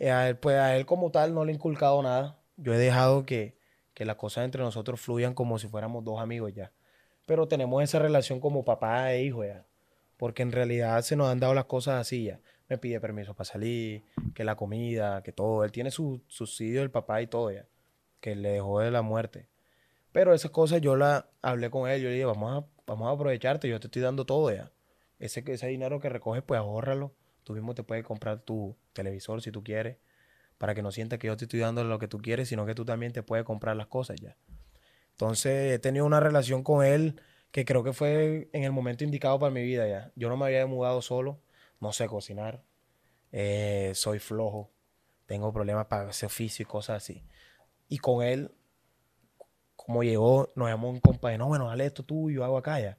Eh, a él, pues a él como tal no le he inculcado nada. Yo he dejado que, que las cosas entre nosotros fluyan como si fuéramos dos amigos ya. Pero tenemos esa relación como papá e hijo ya. Porque en realidad se nos han dado las cosas así ya. Me pide permiso para salir, que la comida, que todo. Él tiene su subsidio el papá y todo ya. Que le dejó de la muerte. Pero esas cosas yo la hablé con él. Yo le dije, vamos a, vamos a aprovecharte. Yo te estoy dando todo ya. Ese, ese dinero que recoges, pues ahórralo. Tú mismo te puedes comprar tu, televisor si tú quieres, para que no sientas que yo te estoy dando lo que tú quieres, sino que tú también te puedes comprar las cosas ya. Entonces he tenido una relación con él que creo que fue en el momento indicado para mi vida ya. Yo no me había mudado solo, no sé cocinar, eh, soy flojo, tengo problemas para hacer oficio y cosas así. Y con él, como llegó, nos llamó un compañero no, bueno, dale esto tú, yo hago acá ya.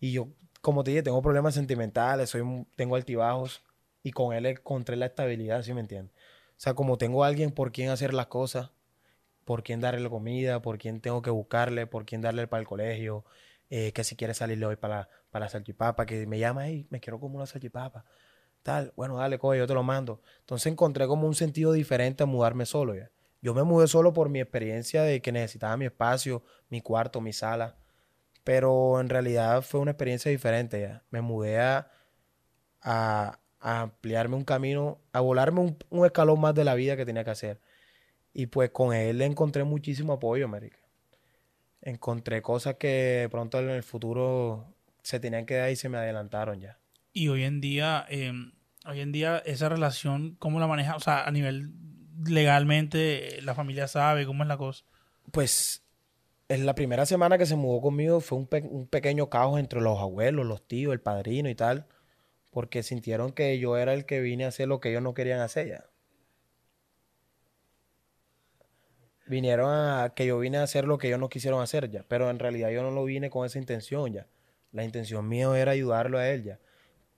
Y yo, como te dije, tengo problemas sentimentales, soy, tengo altibajos y con él encontré la estabilidad, ¿sí me entiendes? O sea, como tengo a alguien por quien hacer las cosas, por quien darle la comida, por quien tengo que buscarle, por quien darle para el colegio, eh, que si quiere salirle hoy para la, para salchipapa, que me llama, y me quiero como una salchipapa, tal, bueno, dale, coge, yo te lo mando. Entonces encontré como un sentido diferente a mudarme solo ya. Yo me mudé solo por mi experiencia de que necesitaba mi espacio, mi cuarto, mi sala, pero en realidad fue una experiencia diferente ya. Me mudé a, a a ampliarme un camino, a volarme un, escalón más de la vida que tenía que hacer. Y pues con él le encontré muchísimo apoyo, América. Encontré cosas que pronto en el futuro se tenían que dar y se me adelantaron ya. Y hoy en día, em, hoy en día esa relación, ¿cómo la maneja? O sea, a nivel legalmente, eh, ¿la familia sabe cómo es la cosa? Pues en la primera semana que se mudó conmigo fue un pequeño caos entre los abuelos, los tíos, el padrino y tal porque sintieron que yo era el que vine a hacer lo que ellos no querían hacer ya. Vinieron a que yo vine a hacer lo que ellos no quisieron hacer ya, pero en realidad yo no lo vine con esa intención ya. La intención mía era ayudarlo a él ya.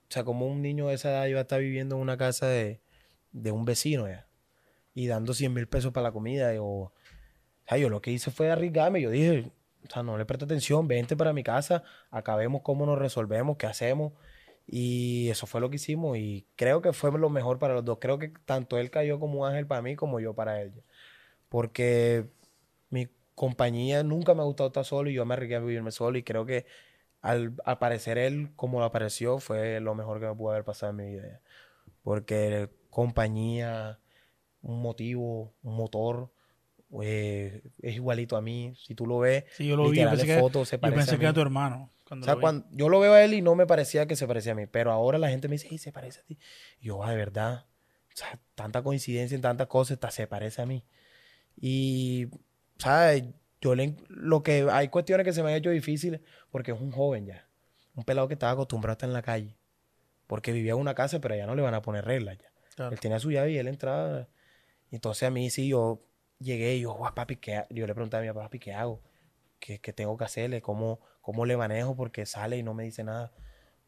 O sea, como un niño de esa edad iba a estar viviendo en una casa de, de un vecino ya y dando 100 mil pesos para la comida. o, o sea, yo lo que hice fue arriesgarme. Yo dije, o sea, no le presta atención, vente para mi casa, acabemos cómo nos resolvemos, qué hacemos. Y eso fue lo que hicimos y creo que fue lo mejor para los dos. Creo que tanto él cayó como ángel para mí como yo para ella. Porque mi compañía nunca me ha gustado estar solo y yo me arriesgué a vivirme solo y creo que al aparecer él como lo apareció fue lo mejor que me pudo haber pasado en mi vida. Porque compañía, un motivo, un motor, eh, es igualito a mí. Si tú lo ves, yo lo vi, pensé, que era tu hermano o sea, cuando yo lo veo a él y no me parecía que se parecía a mí, pero ahora la gente me dice, se parece a ti. yo, ah, de verdad, o sea, tanta coincidencia en tantas cosas, hasta se parece a mí. Y, ¿sabes? Yo le, lo que hay cuestiones que se me han hecho difíciles porque es un joven ya, un pelado que estaba acostumbrado a estar en la calle, porque vivía en una casa, pero ya no le van a poner reglas ya. Él tenía su llave y él entraba. Entonces a mí sí, yo llegué y yo, papi, ¿qué Yo le pregunté a mi papá, papi, ¿qué hago? ¿Qué, qué tengo que hacerle? ¿Cómo, ¿Cómo le manejo? Porque sale y no me dice nada.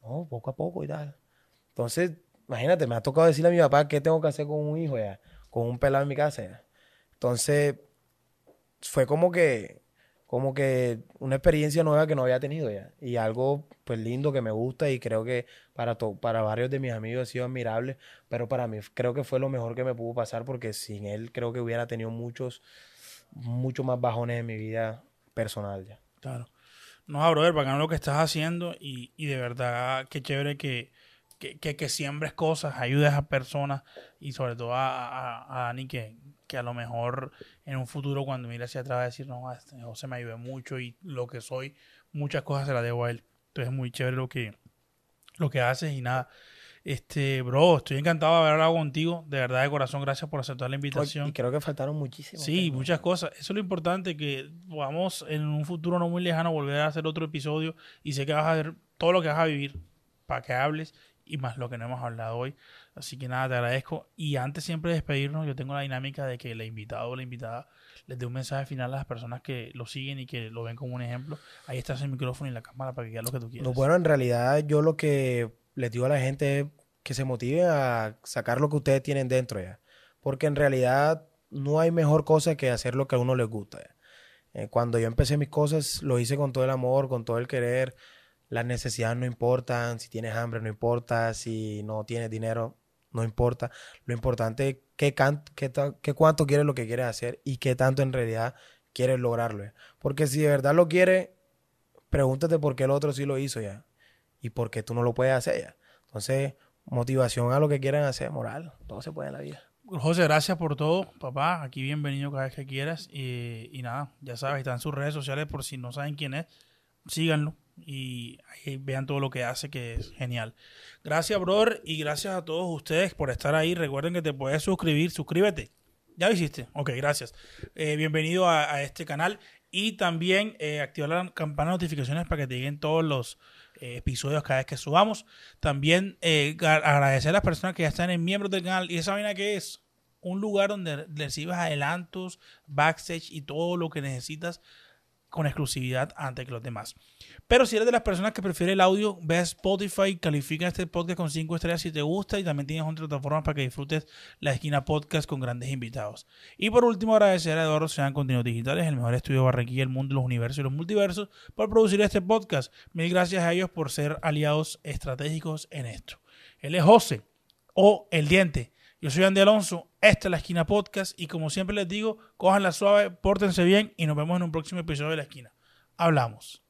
No, poco a poco y tal. Entonces, imagínate, me ha tocado decirle a mi papá qué tengo que hacer con un hijo ya, con un pelado en mi casa ya. Entonces, fue como que, como que una experiencia nueva que no había tenido ya. Y algo, pues, lindo que me gusta y creo que para, para varios de mis amigos ha sido admirable. Pero para mí creo que fue lo mejor que me pudo pasar porque sin él creo que hubiera tenido muchos, muchos más bajones en mi vida personal ya. Claro. No, ah, brother, bacano lo que estás haciendo y, y de verdad, qué chévere que, que, que, siembres cosas, ayudes a personas y sobre todo a, a, Dani que, a lo mejor en un futuro cuando mire hacia atrás va a decir, no, este José me ayudó mucho y lo que soy, muchas cosas se las debo a él. Entonces es muy chévere lo que, lo que haces y nada. Este, bro, estoy encantado de haber hablado contigo. De verdad, de corazón, gracias por aceptar la invitación. Y creo que faltaron muchísimas. Sí, muchas cosas. Eso es lo importante, que podamos en un futuro no muy lejano volver a hacer otro episodio y sé que vas a ver todo lo que vas a vivir para que hables y más lo que no hemos hablado hoy. Así que nada, te agradezco. Y antes siempre de despedirnos, yo tengo la dinámica de que el invitado o la invitada les dé un mensaje final a las personas que lo siguen y que lo ven como un ejemplo. Ahí está el micrófono y la cámara para que digas lo que tú quieras. Bueno, en realidad yo lo que les digo a la gente que se motive a sacar lo que ustedes tienen dentro ya. Porque en realidad no hay mejor cosa que hacer lo que a uno le gusta. Eh, cuando yo empecé mis cosas, lo hice con todo el amor, con todo el querer. Las necesidades no importan, si tienes hambre no importa, si no tienes dinero no importa. Lo importante es qué, qué, cuánto quieres lo que quieres hacer y qué tanto en realidad quieres lograrlo. Porque si de verdad lo quieres, pregúntate por qué el otro sí lo hizo ya y porque tú no lo puedes hacer. ya. Entonces, motivación a lo que quieran hacer, moral, todo se puede en la vida. José, gracias por todo, papá. Aquí bienvenido cada vez que quieras. Y, nada, ya sabes, están sus redes sociales por si no saben quién es, síganlo y vean todo lo que hace, que es genial. Gracias, brother, y gracias a todos ustedes por estar ahí. Recuerden que te puedes suscribir, suscríbete. Ya lo hiciste. Ok, gracias. Eh, bienvenido a, este canal y también activa eh, activar la campana de notificaciones para que te lleguen todos los episodios cada vez que subamos. También eh, agradecer a las personas que ya están en miembros del canal. ¿Y esa vaina que es? Un lugar donde recibas adelantos, backstage y todo lo que necesitas con exclusividad antes que los demás. Pero si eres de las personas que prefiere el audio, ve a Spotify, califica este podcast con 5 estrellas si te gusta y también tienes otra plataforma para que disfrutes la esquina podcast con grandes invitados. Y por último, agradecer a Eduardo Sean Contenidos Digitales, el mejor estudio de Barranquilla, el mundo, los universos y los multiversos, por producir este podcast. Mil gracias a ellos por ser aliados estratégicos en esto. Él es José o El Diente yo soy Andy Alonso, esta es la esquina podcast y como siempre les digo, cojan la suave, pórtense bien y nos vemos en un próximo episodio de la esquina. Hablamos.